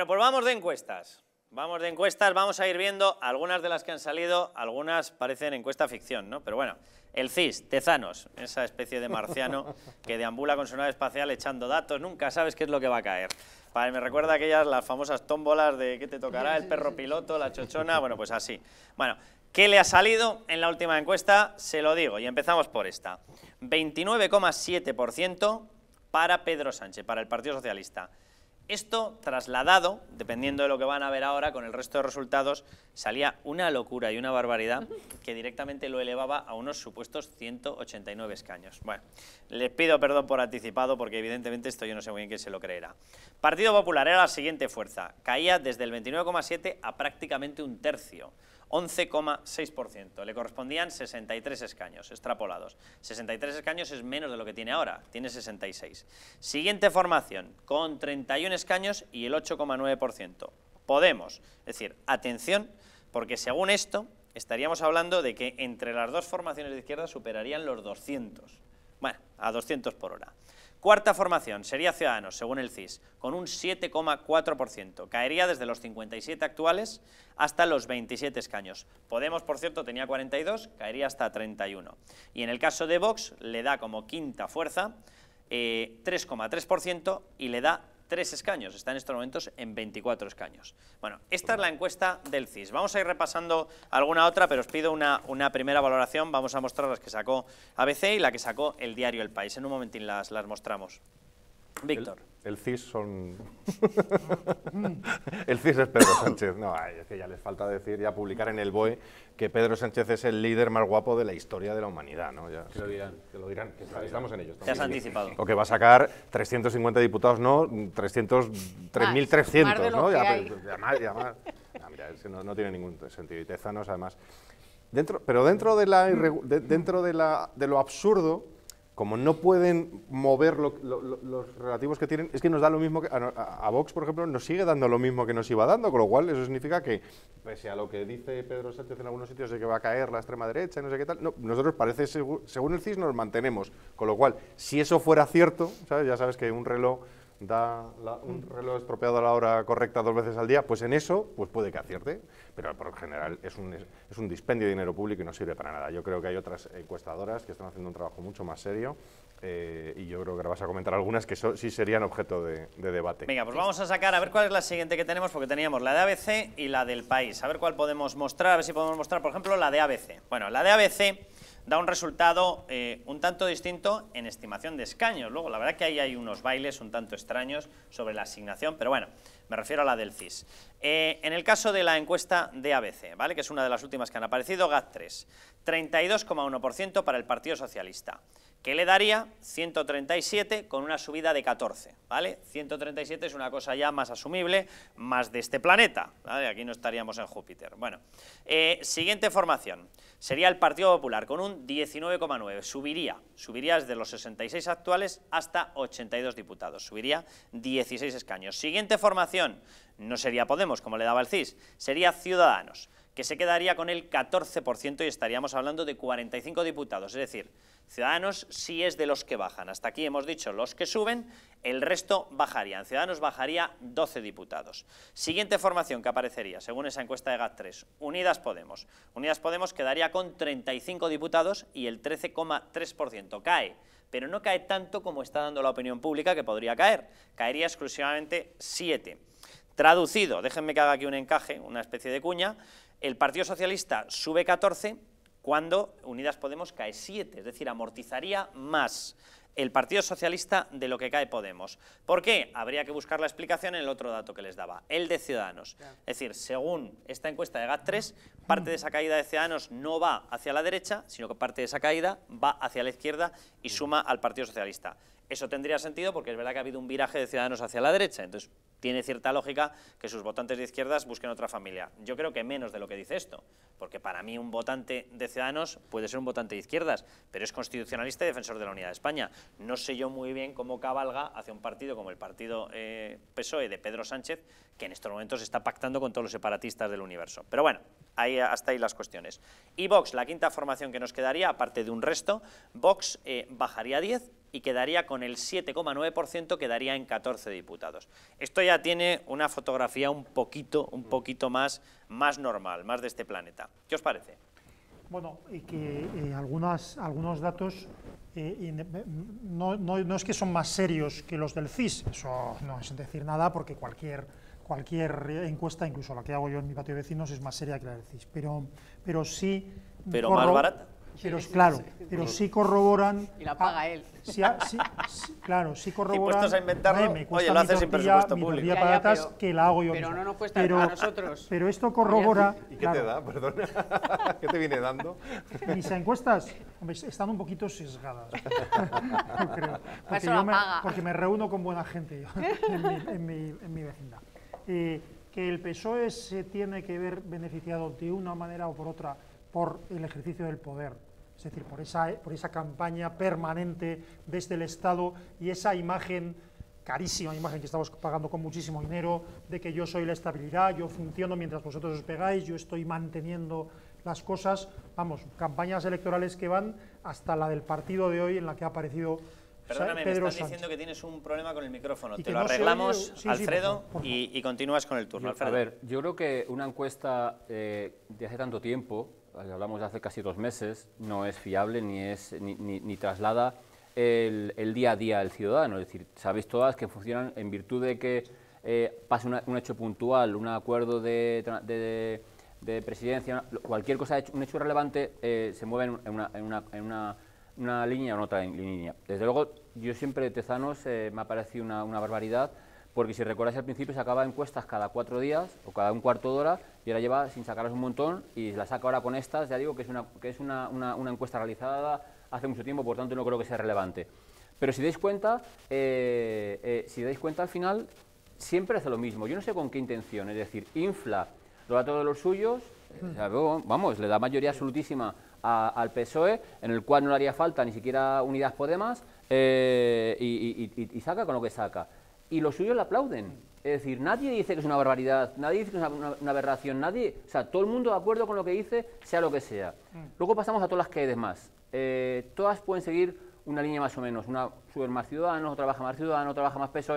Bueno, pues vamos de encuestas. Vamos de encuestas, vamos a ir viendo algunas de las que han salido, algunas parecen encuesta ficción, ¿no? Pero bueno, el CIS, Tezanos, esa especie de marciano que deambula con su nave espacial echando datos, nunca sabes qué es lo que va a caer. me recuerda aquellas, las famosas tómbolas de qué te tocará, el perro piloto, la chochona, bueno, pues así. Bueno, ¿qué le ha salido en la última encuesta? Se lo digo, y empezamos por esta. 29,7% para Pedro Sánchez, para el Partido Socialista. Esto trasladado, dependiendo de lo que van a ver ahora, con el resto de resultados, salía una locura y una barbaridad que directamente lo elevaba a unos supuestos 189 escaños. Bueno, les pido perdón por anticipado porque evidentemente esto yo no sé muy bien quién se lo creerá. Partido Popular era la siguiente fuerza, caía desde el 29,7 a prácticamente un tercio. 11,6%. Le correspondían 63 escaños, extrapolados. 63 escaños es menos de lo que tiene ahora, tiene 66. Siguiente formación, con 31 escaños y el 8,9%. Podemos, es decir, atención, porque según esto, estaríamos hablando de que entre las dos formaciones de izquierda superarían los 200. Bueno, a 200 por hora. Cuarta formación sería Ciudadanos, según el CIS, con un 7,4%. Caería desde los 57 actuales hasta los 27 escaños. Podemos, por cierto, tenía 42, caería hasta 31. Y en el caso de Vox, le da como quinta fuerza 3,3% eh, y le da Tres escaños, está en estos momentos en 24 escaños. Bueno, esta es pues la encuesta del CIS. Vamos a ir repasando alguna otra, pero os pido una, primera valoración. Vamos a mostrar las que sacó ABC y la que sacó el diario El País. En un momentín las, las mostramos. Víctor. El, CIS son... el CIS es Pedro Sánchez. No, es que ya les falta decir, ya publicar en el BOE que Pedro Sánchez es el líder más guapo de la historia de la humanidad, ¿no? Ya, que lo dirán, que lo dirán, que estamos en ellos. Te has anticipado. O que va a sacar 350 diputados, no, 300, 3.300, ¿no? Pues, pues, ya, más, ya más. No, mira, no tiene ningún sentido. Y Tezanos, además... Dentro, pero dentro de, la, dentro de, la, de lo absurdo como no pueden mover los relativos que tienen, es que nos da lo mismo que a, Vox, por ejemplo, nos sigue dando lo mismo que nos iba dando, con lo cual eso significa que, pese a lo que dice Pedro Sánchez en algunos sitios de que va a caer la extrema derecha y no sé qué tal, nosotros parece, según, el CIS, nos mantenemos, con lo cual, si eso fuera cierto, ya sabes que un reloj da un mm. reloj estropeado a la hora correcta dos veces al día, pues en eso pues puede que acierte, pero por general es un, es un dispendio de dinero público y no sirve para nada. Yo creo que hay otras encuestadoras que están haciendo un trabajo mucho más serio eh, y yo creo que ahora vas a comentar algunas que sí serían objeto de, de, debate. Venga, pues vamos a sacar, a ver cuál es la siguiente que tenemos, porque teníamos la de ABC y la del país. A ver cuál podemos mostrar, a ver si podemos mostrar, por ejemplo, la de ABC. Bueno, la de ABC da un resultado eh, un tanto distinto en estimación de escaños. Luego, la verdad que ahí hay unos bailes un tanto extraños sobre la asignación, pero bueno, me refiero a la del CIS. Eh, en el caso de la encuesta de ABC, ¿vale? que es una de las últimas que han aparecido, GAT3, 32,1% para el Partido Socialista, que le daría 137 con una subida de 14. ¿vale? 137 es una cosa ya más asumible, más de este planeta, aquí no estaríamos en Júpiter. Bueno, eh, siguiente formación, sería el Partido Popular con un 19,9, subiría, subiría desde los 66 actuales hasta 82 diputados, subiría 16 escaños. Siguiente formación, no sería Podemos, como le daba el CIS, sería Ciudadanos, que se quedaría con el 14% y estaríamos hablando de 45 diputados, es decir, Ciudadanos sí es de los que bajan, hasta aquí hemos dicho los que suben, el resto bajarían, Ciudadanos bajaría 12 diputados. Siguiente formación que aparecería, según esa encuesta de GAT3, Unidas Podemos. Unidas Podemos quedaría con 35 diputados y el 13,3% cae pero no cae tanto como está dando la opinión pública que podría caer, caería exclusivamente 7. Traducido, déjenme que haga aquí un encaje, una especie de cuña, el Partido Socialista sube 14 cuando Unidas Podemos cae 7, es decir, amortizaría más el Partido Socialista de lo que cae Podemos. ¿Por qué? Habría que buscar la explicación en el otro dato que les daba, el de Ciudadanos. Es decir, según esta encuesta de GAT3, parte de esa caída de Ciudadanos no va hacia la derecha, sino que parte de esa caída va hacia la izquierda y suma al Partido Socialista. Eso tendría sentido porque es verdad que ha habido un viraje de Ciudadanos hacia la derecha, entonces tiene cierta lógica que sus votantes de izquierdas busquen otra familia. Yo creo que menos de lo que dice esto, porque para mí un votante de Ciudadanos puede ser un votante de izquierdas, pero es constitucionalista y defensor de la unidad de España. No sé yo muy bien cómo cabalga hacia un partido como el partido eh, PSOE de Pedro Sánchez, que en estos momentos está pactando con todos los separatistas del universo. Pero bueno, ahí, hasta ahí las cuestiones. Y Vox, la quinta formación que nos quedaría, aparte de un resto, Vox eh, bajaría a 10 y quedaría con el 7,9%, quedaría en 14 diputados. Esto ya tiene una fotografía un poquito, un poquito más, más normal, más de este planeta. ¿Qué os parece? Bueno, y que eh, algunas, algunos datos eh, no, es que son más serios que los del CIS, eso no es decir nada porque cualquier, cualquier encuesta, incluso la que hago yo en mi patio de vecinos, es más seria que la del CIS, pero, pero sí... Pero más barata pero claro, pero sí corroboran. Y la paga él. Sí, sí, claro, sí corroboran. Impuestos a inventarlo. oye, lo haces sin presupuesto público. pero, que la hago yo. Pero no nos cuesta pero, a nosotros. Pero esto corrobora. ¿Y qué te da? perdón ¿Qué te viene dando? Mis encuestas están un poquito sesgadas. no creo. Porque, me, porque me reúno con buena gente en, mi, vecindad. Eh, que el PSOE se tiene que ver beneficiado de una manera o por otra por el ejercicio del poder, es decir, por esa, por esa campaña permanente desde el Estado y esa imagen carísima imagen que estamos pagando con muchísimo dinero, de que yo soy la estabilidad, yo funciono mientras vosotros os pegáis, yo estoy manteniendo las cosas, vamos, campañas electorales que van hasta la del partido de hoy en la que ha aparecido Pedro me estás diciendo que tienes un problema con el micrófono. Te lo arreglamos, Alfredo, Y, continúas con el turno. A ver, yo creo que una encuesta eh, de hace tanto tiempo eh, hablamos de hace casi dos meses, no es fiable ni, es, ni, traslada el, día a día del ciudadano. Es decir, sabéis todas que funcionan en virtud de que eh, pase un hecho puntual, un acuerdo de, presidencia, cualquier cosa, un hecho relevante, eh, se mueve en una, línea o en otra línea. Desde luego, yo siempre Tezanos me ha parecido una, barbaridad, porque si recordáis al principio se acaba encuestas cada cuatro días o cada un cuarto de hora y ahora lleva sin sacarlas un montón y la saca ahora con estas, ya digo que es una, que es una, encuesta realizada hace mucho tiempo, por tanto no creo que sea relevante. Pero si dais cuenta, eh, eh, si dais cuenta al final, siempre hace lo mismo. Yo no sé con qué intención, es decir, infla los datos de los suyos, mm. vamos, le da mayoría absolutísima al PSOE, en el cual no le haría falta ni siquiera unidades Podemos, eh, y, y saca con lo que saca y los suyos la aplauden. Es decir, nadie dice que es una barbaridad, nadie dice que es una, aberración, nadie, o sea, todo el mundo de acuerdo con lo que dice, sea lo que sea. Mm. Luego pasamos a todas las que hay demás. Eh, todas pueden seguir una línea más o menos, una sube más ciudadanos, otra baja más ciudadanos, otra baja más peso.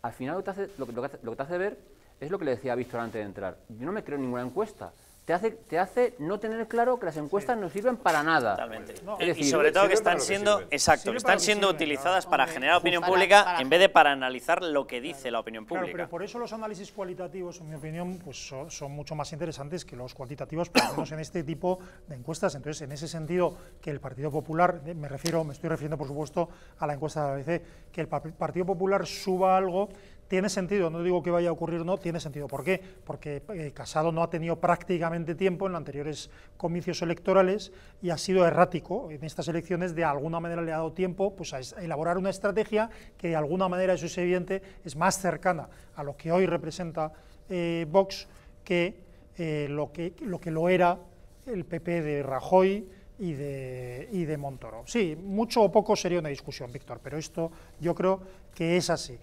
Al final lo que, te hace, lo, que, lo que te hace ver es lo que le decía Víctor antes de entrar. Yo no me creo en ninguna encuesta te hace, te hace no tener claro que las encuestas no sirven para nada. Totalmente. y sobre todo que están siendo, exacto, están siendo utilizadas para generar opinión pública en vez de para analizar lo que dice la opinión pública. pero por eso los análisis cualitativos, en mi opinión, pues son, mucho más interesantes que los cuantitativos, por menos en este tipo de encuestas. Entonces, en ese sentido, que el Partido Popular, eh, me refiero, me estoy refiriendo, por supuesto, a la encuesta de la ABC, que el Partido Popular suba algo tiene sentido, no digo que vaya a ocurrir no, tiene sentido. ¿Por qué? Porque eh, Casado no ha tenido prácticamente tiempo en los anteriores comicios electorales y ha sido errático en estas elecciones, de alguna manera le ha dado tiempo pues, a elaborar una estrategia que de alguna manera, eso es evidente, es más cercana a lo que hoy representa eh, Vox que, eh, lo que lo que lo era el PP de Rajoy, y de, y de, Montoro. Sí, mucho o poco sería una discusión, Víctor, pero esto yo creo que es así.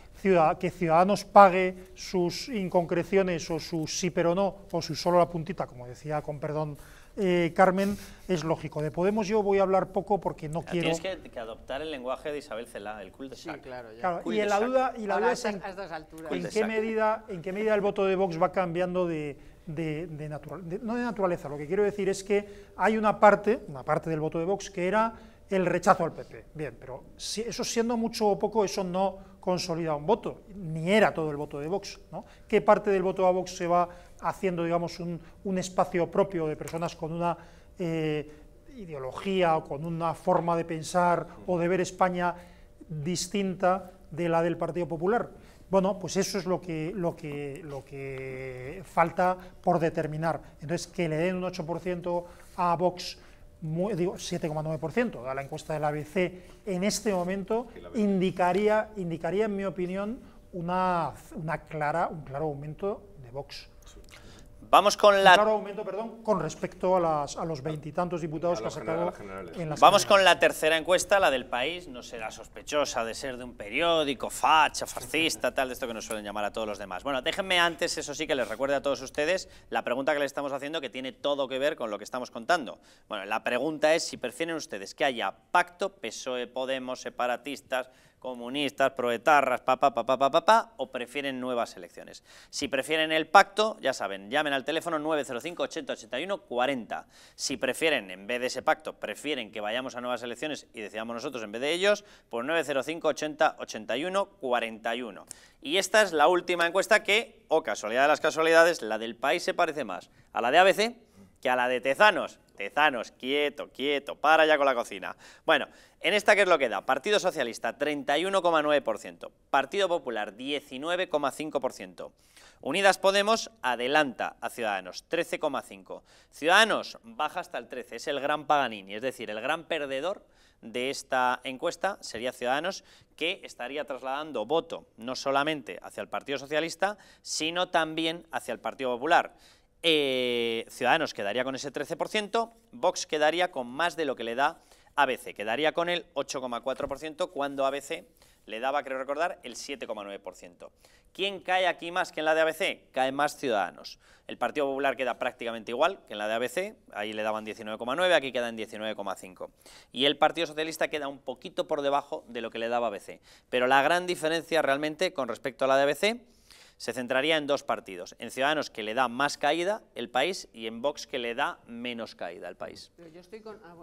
que Ciudadanos pague sus inconcreciones o su sí pero no, o su solo la puntita, como decía con perdón eh, Carmen, es lógico. De Podemos yo voy a hablar poco porque no quiero... Tienes que, adoptar el lenguaje de Isabel Celá, el cul de y, la duda, y la es en, qué medida, en qué medida el voto de Vox va cambiando de, de, no de naturaleza, lo que quiero decir es que hay una parte, una parte del voto de Vox que era el rechazo al PP. Bien, pero si eso siendo mucho o poco, eso no consolida un voto, ni era todo el voto de Vox. ¿no? ¿Qué parte del voto a Vox se va haciendo, digamos, un, espacio propio de personas con una... Eh, ideología o con una forma de pensar o de ver España distinta de la del Partido Popular. Bueno, pues eso es lo que, lo que, lo que falta por determinar. Entonces, que le den un 8% a Vox 7,9% de La encuesta de la ABC en este momento indicaría, indicaría en mi opinión, una, una clara, un claro aumento de Vox. Vamos con la... aumento, perdón, con respecto a, las, a los veintitantos diputados que Vamos con la tercera encuesta, la del país, no será sospechosa de ser de un periódico, facha, fascista, tal, de esto que nos suelen llamar a todos los demás. Bueno, déjenme antes, eso sí, que les recuerde a todos ustedes la pregunta que les estamos haciendo que tiene todo que ver con lo que estamos contando. Bueno, la pregunta es si prefieren ustedes que haya pacto, PSOE, Podemos, separatistas, comunistas, proetarras, papá, papá, papá, o prefieren nuevas elecciones. Si prefieren el pacto, ya saben, llamen al teléfono 905 80 81 40. Si prefieren, en vez de ese pacto, prefieren que vayamos a nuevas elecciones y decidamos nosotros en vez de ellos, pues 905 80 81 41. Y esta es la última encuesta que, o oh casualidad de las casualidades, la del país se parece más a la de ABC que a la de Tezanos. Tezanos, quieto, quieto, para ya con la cocina. Bueno, en esta, ¿qué es lo que da? Partido Socialista, 31,9%. Partido Popular, 19,5%. Unidas Podemos adelanta a Ciudadanos, 13,5%. Ciudadanos baja hasta el 13%, es el gran Paganini, es decir, el gran perdedor de esta encuesta sería Ciudadanos, que estaría trasladando voto no solamente hacia el Partido Socialista, sino también hacia el Partido Popular. Eh, Ciudadanos quedaría con ese 13%, Vox quedaría con más de lo que le da ABC, quedaría con el 8,4% cuando ABC le daba, creo recordar, el 7,9%. ¿Quién cae aquí más que en la de ABC? Caen más Ciudadanos. El Partido Popular queda prácticamente igual que en la de ABC, ahí le daban 19,9, aquí queda en 19,5. Y el Partido Socialista queda un poquito por debajo de lo que le daba ABC. Pero la gran diferencia realmente con respecto a la de ABC se centraría en dos partidos, en Ciudadanos que le da más caída el país y en Vox que le da menos caída al país. yo estoy con... Ah,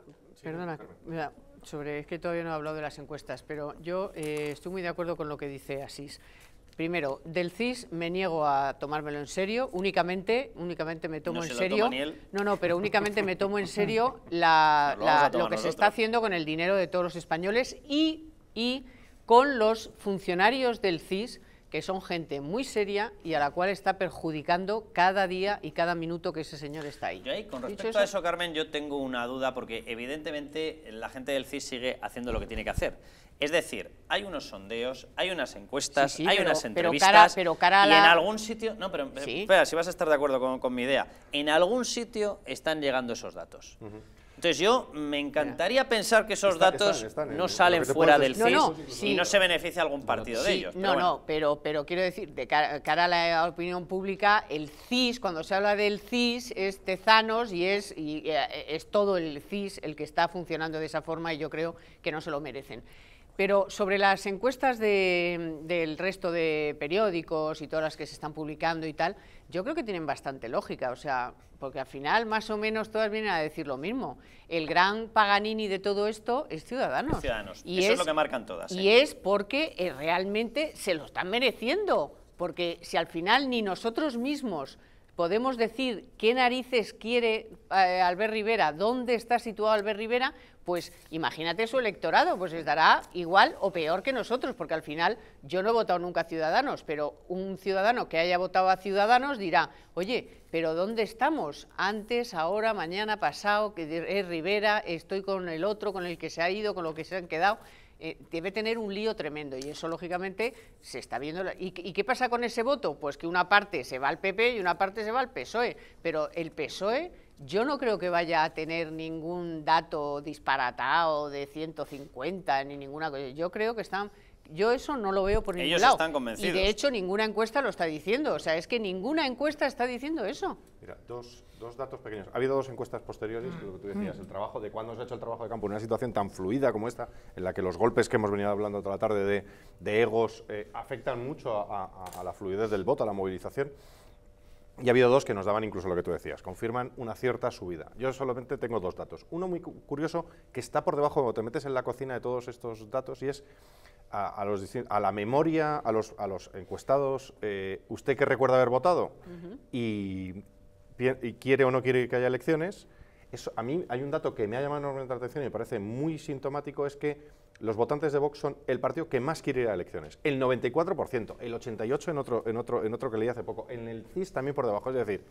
perdona, sobre, es que todavía no he hablado de las encuestas, pero yo eh, estoy muy de acuerdo con lo que dice Asís. Primero, del CIS me niego a tomármelo en serio, únicamente, únicamente me tomo en serio. no, no, pero únicamente me tomo en serio lo, que se está haciendo con el dinero de todos los españoles y, y con los funcionarios del CIS que son gente muy seria y a la cual está perjudicando cada día y cada minuto que ese señor está ahí. con respecto a eso, Carmen, yo tengo una duda porque evidentemente la gente del CIS sigue haciendo lo que tiene que hacer. Es decir, hay unos sondeos, hay unas encuestas, hay unas entrevistas. Pero cara, Y en algún sitio. No, pero espera, si vas a estar de acuerdo con, mi idea. En algún sitio están llegando esos datos. Entonces yo me encantaría pensar que esos datos no salen fuera del CIS y no se beneficia algún partido de ellos. no, no, pero, pero quiero decir, de cara, a la opinión pública, el CIS, cuando se habla del CIS, es Tezanos y es, y, eh, es todo el CIS el que está funcionando de esa forma y yo creo que no se lo merecen. Pero sobre las encuestas del resto de periódicos y todas las que se están publicando y tal, yo creo que tienen bastante lógica, o sea, porque al final más o menos todas vienen a decir lo mismo. El gran Paganini de todo esto es Ciudadanos. ciudadanos, y eso es, lo que marcan todas. Y ¿eh? es porque eh, realmente se lo están mereciendo, porque si al final ni nosotros mismos podemos decir qué narices quiere eh, Albert Rivera, dónde está situado Albert Rivera, pues imagínate su electorado, pues estará igual o peor que nosotros, porque al final yo no he votado nunca a Ciudadanos, pero un ciudadano que haya votado a Ciudadanos dirá, oye, pero ¿dónde estamos? Antes, ahora, mañana, pasado, que es Rivera, estoy con el otro, con el que se ha ido, con lo que se han quedado. Eh, debe tener un lío tremendo y eso lógicamente se está viendo. ¿Y, qué pasa con ese voto? Pues que una parte se va al PP y una parte se va al PSOE, pero el PSOE yo no creo que vaya a tener ningún dato disparatado de 150 ni ninguna cosa. Yo creo que están yo eso no lo veo por ningún Ellos lado. están convencidos. Y de hecho ninguna encuesta lo está diciendo. O sea, es que ninguna encuesta está diciendo eso. Mira, dos, dos datos pequeños. Ha habido dos encuestas posteriores, lo que tú decías, el trabajo de cuándo se ha hecho el trabajo de campo en una situación tan fluida como esta, en la que los golpes que hemos venido hablando toda la tarde de, egos eh, afectan mucho a, la fluidez del voto, a la movilización. Y ha habido dos que nos daban incluso lo que tú decías, confirman una cierta subida. Yo solamente tengo dos datos. Uno muy curioso que está por debajo, cuando te metes en la cocina de todos estos datos, y es a, los, a, la memoria, a los, a los encuestados, eh, ¿usted qué recuerda haber votado? Y y quiere o no quiere que haya elecciones. Eso, a mí hay un dato que me ha llamado enormemente la atención y me parece muy sintomático, es que los votantes de Vox son el partido que más quiere ir a elecciones. El 94%, el 88% en otro, en otro, en otro que leí hace poco, en el CIS también por debajo. Es decir,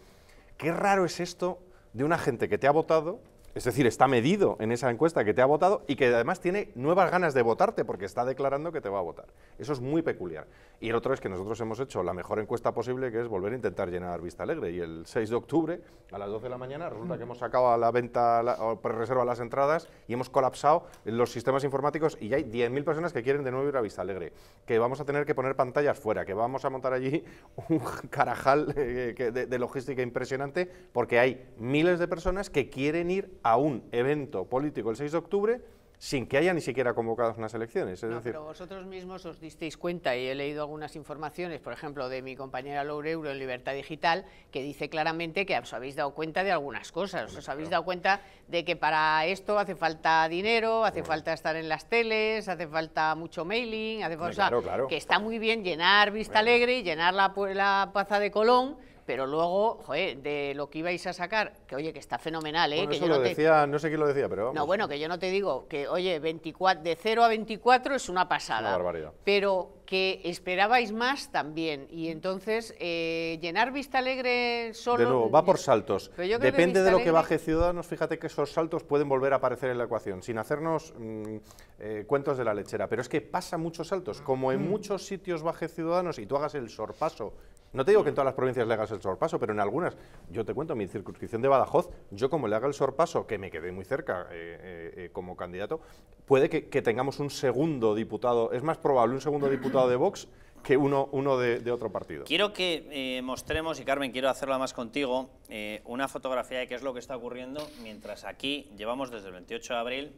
qué raro es esto de una gente que te ha votado es decir, está medido en esa encuesta que te ha votado y que además tiene nuevas ganas de votarte porque está declarando que te va a votar. Eso es muy peculiar. Y el otro es que nosotros hemos hecho la mejor encuesta posible, que es volver a intentar llenar Vista Alegre. Y el 6 de octubre, a las 12 de la mañana, resulta que hemos sacado a la venta, o reserva las entradas y hemos colapsado los sistemas informáticos y ya hay 10.000 personas que quieren de nuevo ir a Vista Alegre. Que vamos a tener que poner pantallas fuera, que vamos a montar allí un carajal eh, de, de logística impresionante porque hay miles de personas que quieren ir a a un evento político el 6 de octubre sin que haya ni siquiera convocados unas elecciones. pero vosotros mismos os disteis cuenta, y he leído algunas informaciones, por ejemplo, de mi compañera Loureuro Euro en Libertad Digital, que dice claramente que os habéis dado cuenta de algunas cosas, os habéis dado cuenta de que para esto hace falta dinero, hace falta estar en las teles, hace falta mucho mailing, hace Claro, que está muy bien llenar Vista Alegre, llenar la, la Plaza de Colón, pero luego, joder, de lo que ibais a sacar, que oye, que está fenomenal, ¿eh? no decía, no sé quién lo decía, pero No, bueno, que yo no te digo que, oye, 24, de 0 a 24 es una pasada. Pero que esperabais más también, y entonces, eh, llenar Vista Alegre solo... De va por saltos. Depende de lo que baje Ciudadanos, fíjate que esos saltos pueden volver a aparecer en la ecuación, sin hacernos mm, eh, cuentos de la lechera, pero es que pasa muchos saltos, como en mm. muchos sitios baje Ciudadanos y tú hagas el sorpaso no te digo que en todas las provincias le hagas el sorpaso, pero en algunas, yo te cuento, mi circunscripción de Badajoz, yo como le haga el sorpaso, que me quedé muy cerca eh, eh, eh, como candidato, puede que, tengamos un segundo diputado, es más probable un segundo diputado de Vox que uno, de, otro partido. Quiero que mostremos, y Carmen, quiero hacerla más contigo, una fotografía de qué es lo que está ocurriendo mientras aquí llevamos desde el 28 de abril,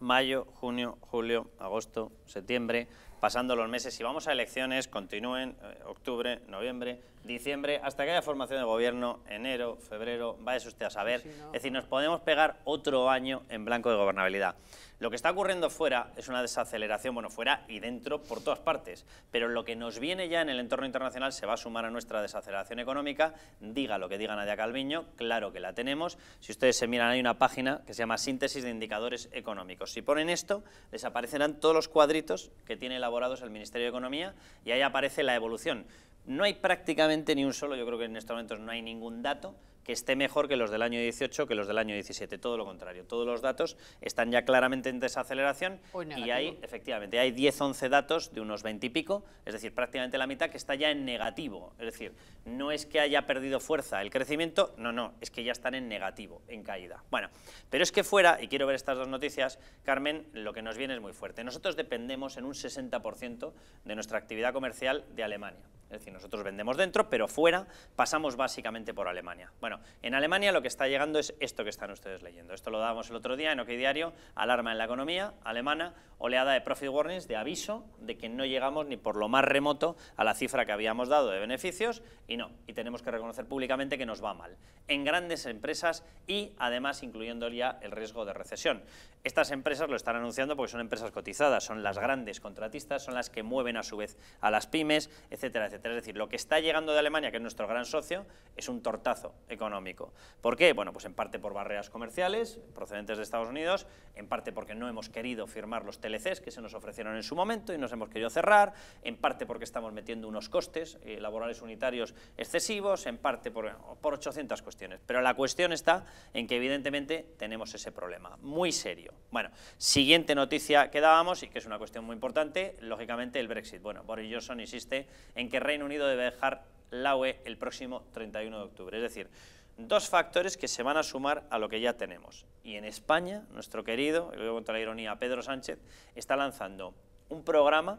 mayo, junio, julio, agosto, septiembre, pasando los meses, si vamos a elecciones, continúen, eh, octubre, noviembre, diciembre, hasta que haya formación de gobierno, enero, febrero, vaya usted a pues saber. Es decir, nos podemos pegar otro año en blanco de gobernabilidad. Lo que está ocurriendo fuera es una desaceleración, bueno, fuera y dentro, por todas partes. Pero lo que nos viene ya en el entorno internacional se va a sumar a nuestra desaceleración económica. Diga lo que diga Nadia Calviño, claro que la tenemos. Si ustedes se miran, hay una página que se llama Síntesis de Indicadores Económicos. Si ponen esto, les aparecerán todos los cuadritos que tiene elaborados el Ministerio de Economía y ahí aparece la evolución. No hay prácticamente ni un solo, yo creo que en estos momentos no hay ningún dato que esté mejor que los del año 18 que los del año 17, todo lo contrario. Todos los datos están ya claramente en desaceleración y hay, efectivamente, hay 10, 11 datos de unos 20 y pico, es decir, prácticamente la mitad que está ya en negativo. Es decir, no es que haya perdido fuerza el crecimiento, no, no, es que ya están en negativo, en caída. Bueno, pero es que fuera, y quiero ver estas dos noticias, Carmen, lo que nos viene es muy fuerte. Nosotros dependemos en un 60% de nuestra actividad comercial de Alemania. Es decir, nosotros vendemos dentro, pero fuera pasamos básicamente por Alemania. Bueno, en Alemania lo que está llegando es esto que están ustedes leyendo. Esto lo dábamos el otro día en OK Diario, alarma en la economía alemana, oleada de profit warnings, de aviso de que no llegamos ni por lo más remoto a la cifra que habíamos dado de beneficios y no, y tenemos que reconocer públicamente que nos va mal. En grandes empresas y además incluyendo ya el riesgo de recesión. Estas empresas lo están anunciando porque son empresas cotizadas, son las grandes contratistas, son las que mueven a su vez a las pymes, etcétera, etcétera. Es decir, lo que está llegando de Alemania, que es nuestro gran socio, es un tortazo económico económico. ¿Por qué? Bueno, pues en parte por barreras comerciales procedentes de Estados Unidos, en parte porque no hemos querido firmar los TLCs que se nos ofrecieron en su momento y nos hemos querido cerrar, en parte porque estamos metiendo unos costes eh, laborales unitarios excesivos, en parte por, por 800 cuestiones. Pero la cuestión está en que evidentemente tenemos ese problema, muy serio. Bueno, siguiente noticia que dábamos y que es una cuestión muy importante, lógicamente el Brexit. Bueno, Boris Johnson insiste en que Reino Unido debe dejar la UE el próximo 31 de octubre. Es decir, dos factores que se van a sumar a lo que ya tenemos. Y en España, nuestro querido, y voy contra la ironía, Pedro Sánchez, está lanzando un programa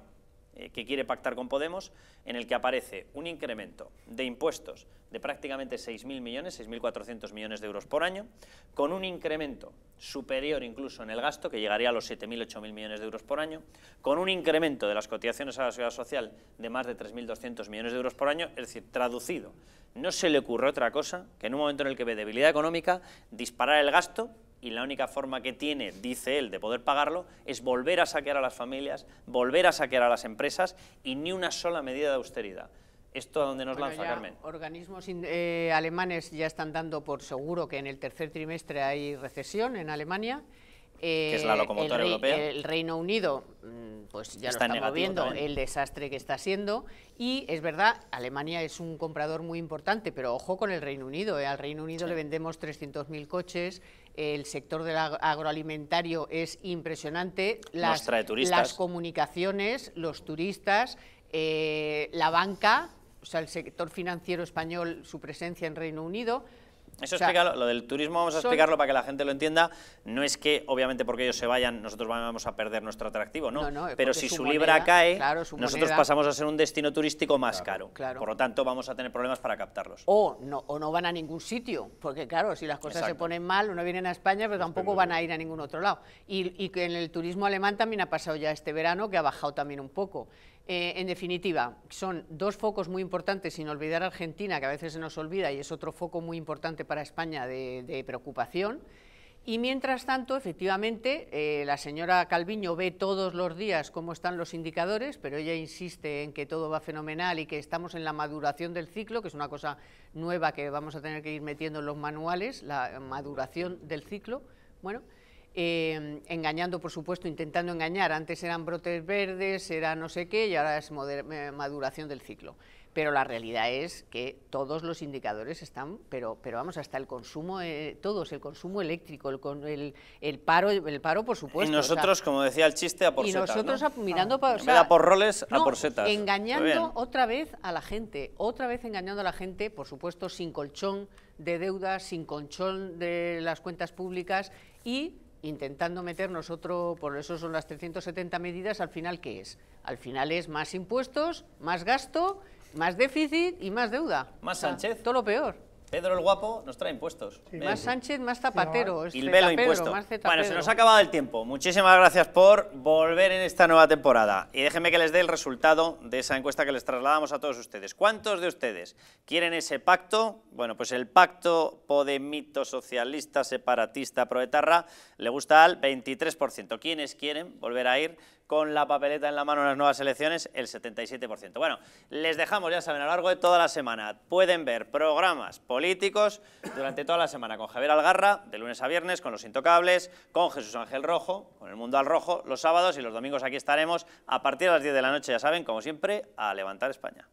eh, que quiere pactar con Podemos, en el que aparece un incremento de impuestos de prácticamente 6.000 millones, 6.400 millones de euros por año, con un incremento superior incluso en el gasto, que llegaría a los 7.000, 8.000 millones de euros por año, con un incremento de las cotizaciones a la seguridad social de más de 3.200 millones de euros por año, es decir, traducido. No se le ocurre otra cosa que en un momento en el que ve debilidad económica, disparar el gasto y la única forma que tiene, dice él, de poder pagarlo es volver a saquear a las familias, volver a saquear a las empresas y ni una sola medida de austeridad. ¿Esto a donde nos lanza, Carmen? Organismos eh, alemanes ya están dando por seguro que en el tercer trimestre hay recesión en Alemania que es la eh, locomotora europea. El Reino Unido, mm, pues ya está lo estamos viendo, el desastre que está siendo. Y es verdad, Alemania es un comprador muy importante, pero ojo con el Reino Unido. ¿eh? Al Reino Unido le vendemos 300.000 coches, el sector del agroalimentario es impresionante, las, las comunicaciones, los turistas, eh, la banca, o sea, el sector financiero español, su presencia en Reino Unido. Eso lo, del turismo, vamos a explicarlo para que la gente lo entienda. No es que, obviamente, porque ellos se vayan, nosotros vamos a perder nuestro atractivo, ¿no? Pero si su, libra cae, nosotros pasamos a ser un destino turístico más caro. Por lo tanto, vamos a tener problemas para captarlos. O no, o no van a ningún sitio, porque claro, si las cosas se ponen mal, uno viene a España, pero tampoco van a ir a ningún otro lado. Y, y en el turismo alemán también ha pasado ya este verano, que ha bajado también un poco. Eh, en definitiva, son dos focos muy importantes, sin olvidar Argentina, que a veces se nos olvida y es otro foco muy importante para España de, preocupación. Y mientras tanto, efectivamente, eh, la señora Calviño ve todos los días cómo están los indicadores, pero ella insiste en que todo va fenomenal y que estamos en la maduración del ciclo, que es una cosa nueva que vamos a tener que ir metiendo en los manuales, la maduración del ciclo. Bueno, eh, engañando, por supuesto, intentando engañar. Antes eran brotes verdes, era no sé qué, y ahora es eh, maduración del ciclo. Pero la realidad es que todos los indicadores están, pero, pero vamos, hasta el consumo, eh, todos, el consumo eléctrico, el, paro, el paro, por supuesto. Y nosotros, como decía el chiste, a por Y nosotros mirando ah. por roles, a por setas. Engañando otra vez a la gente, otra vez engañando a la gente, por supuesto, sin colchón de deudas sin colchón de las cuentas públicas y intentando meternos otro, por eso son las 370 medidas, al final ¿qué es? Al final es más impuestos, más gasto, más déficit y más deuda. Más Sánchez. Todo lo peor. Pedro el Guapo nos trae impuestos. más Sánchez, más Zapatero. Este y el velo impuesto. bueno, se nos ha acabado el tiempo. Muchísimas gracias por volver en esta nueva temporada. Y déjenme que les dé el resultado de esa encuesta que les trasladamos a todos ustedes. ¿Cuántos de ustedes quieren ese pacto? Bueno, pues el pacto podemito socialista separatista proetarra le gusta al 23%. ¿Quiénes quieren volver a ir? con la papeleta en la mano en las nuevas elecciones, el 77%. Bueno, les dejamos, ya saben, a lo largo de toda la semana pueden ver programas políticos durante toda la semana con Javier Algarra, de lunes a viernes, con Los Intocables, con Jesús Ángel Rojo, con El Mundo al Rojo, los sábados y los domingos aquí estaremos a partir de las 10 de la noche, ya saben, como siempre, a levantar España.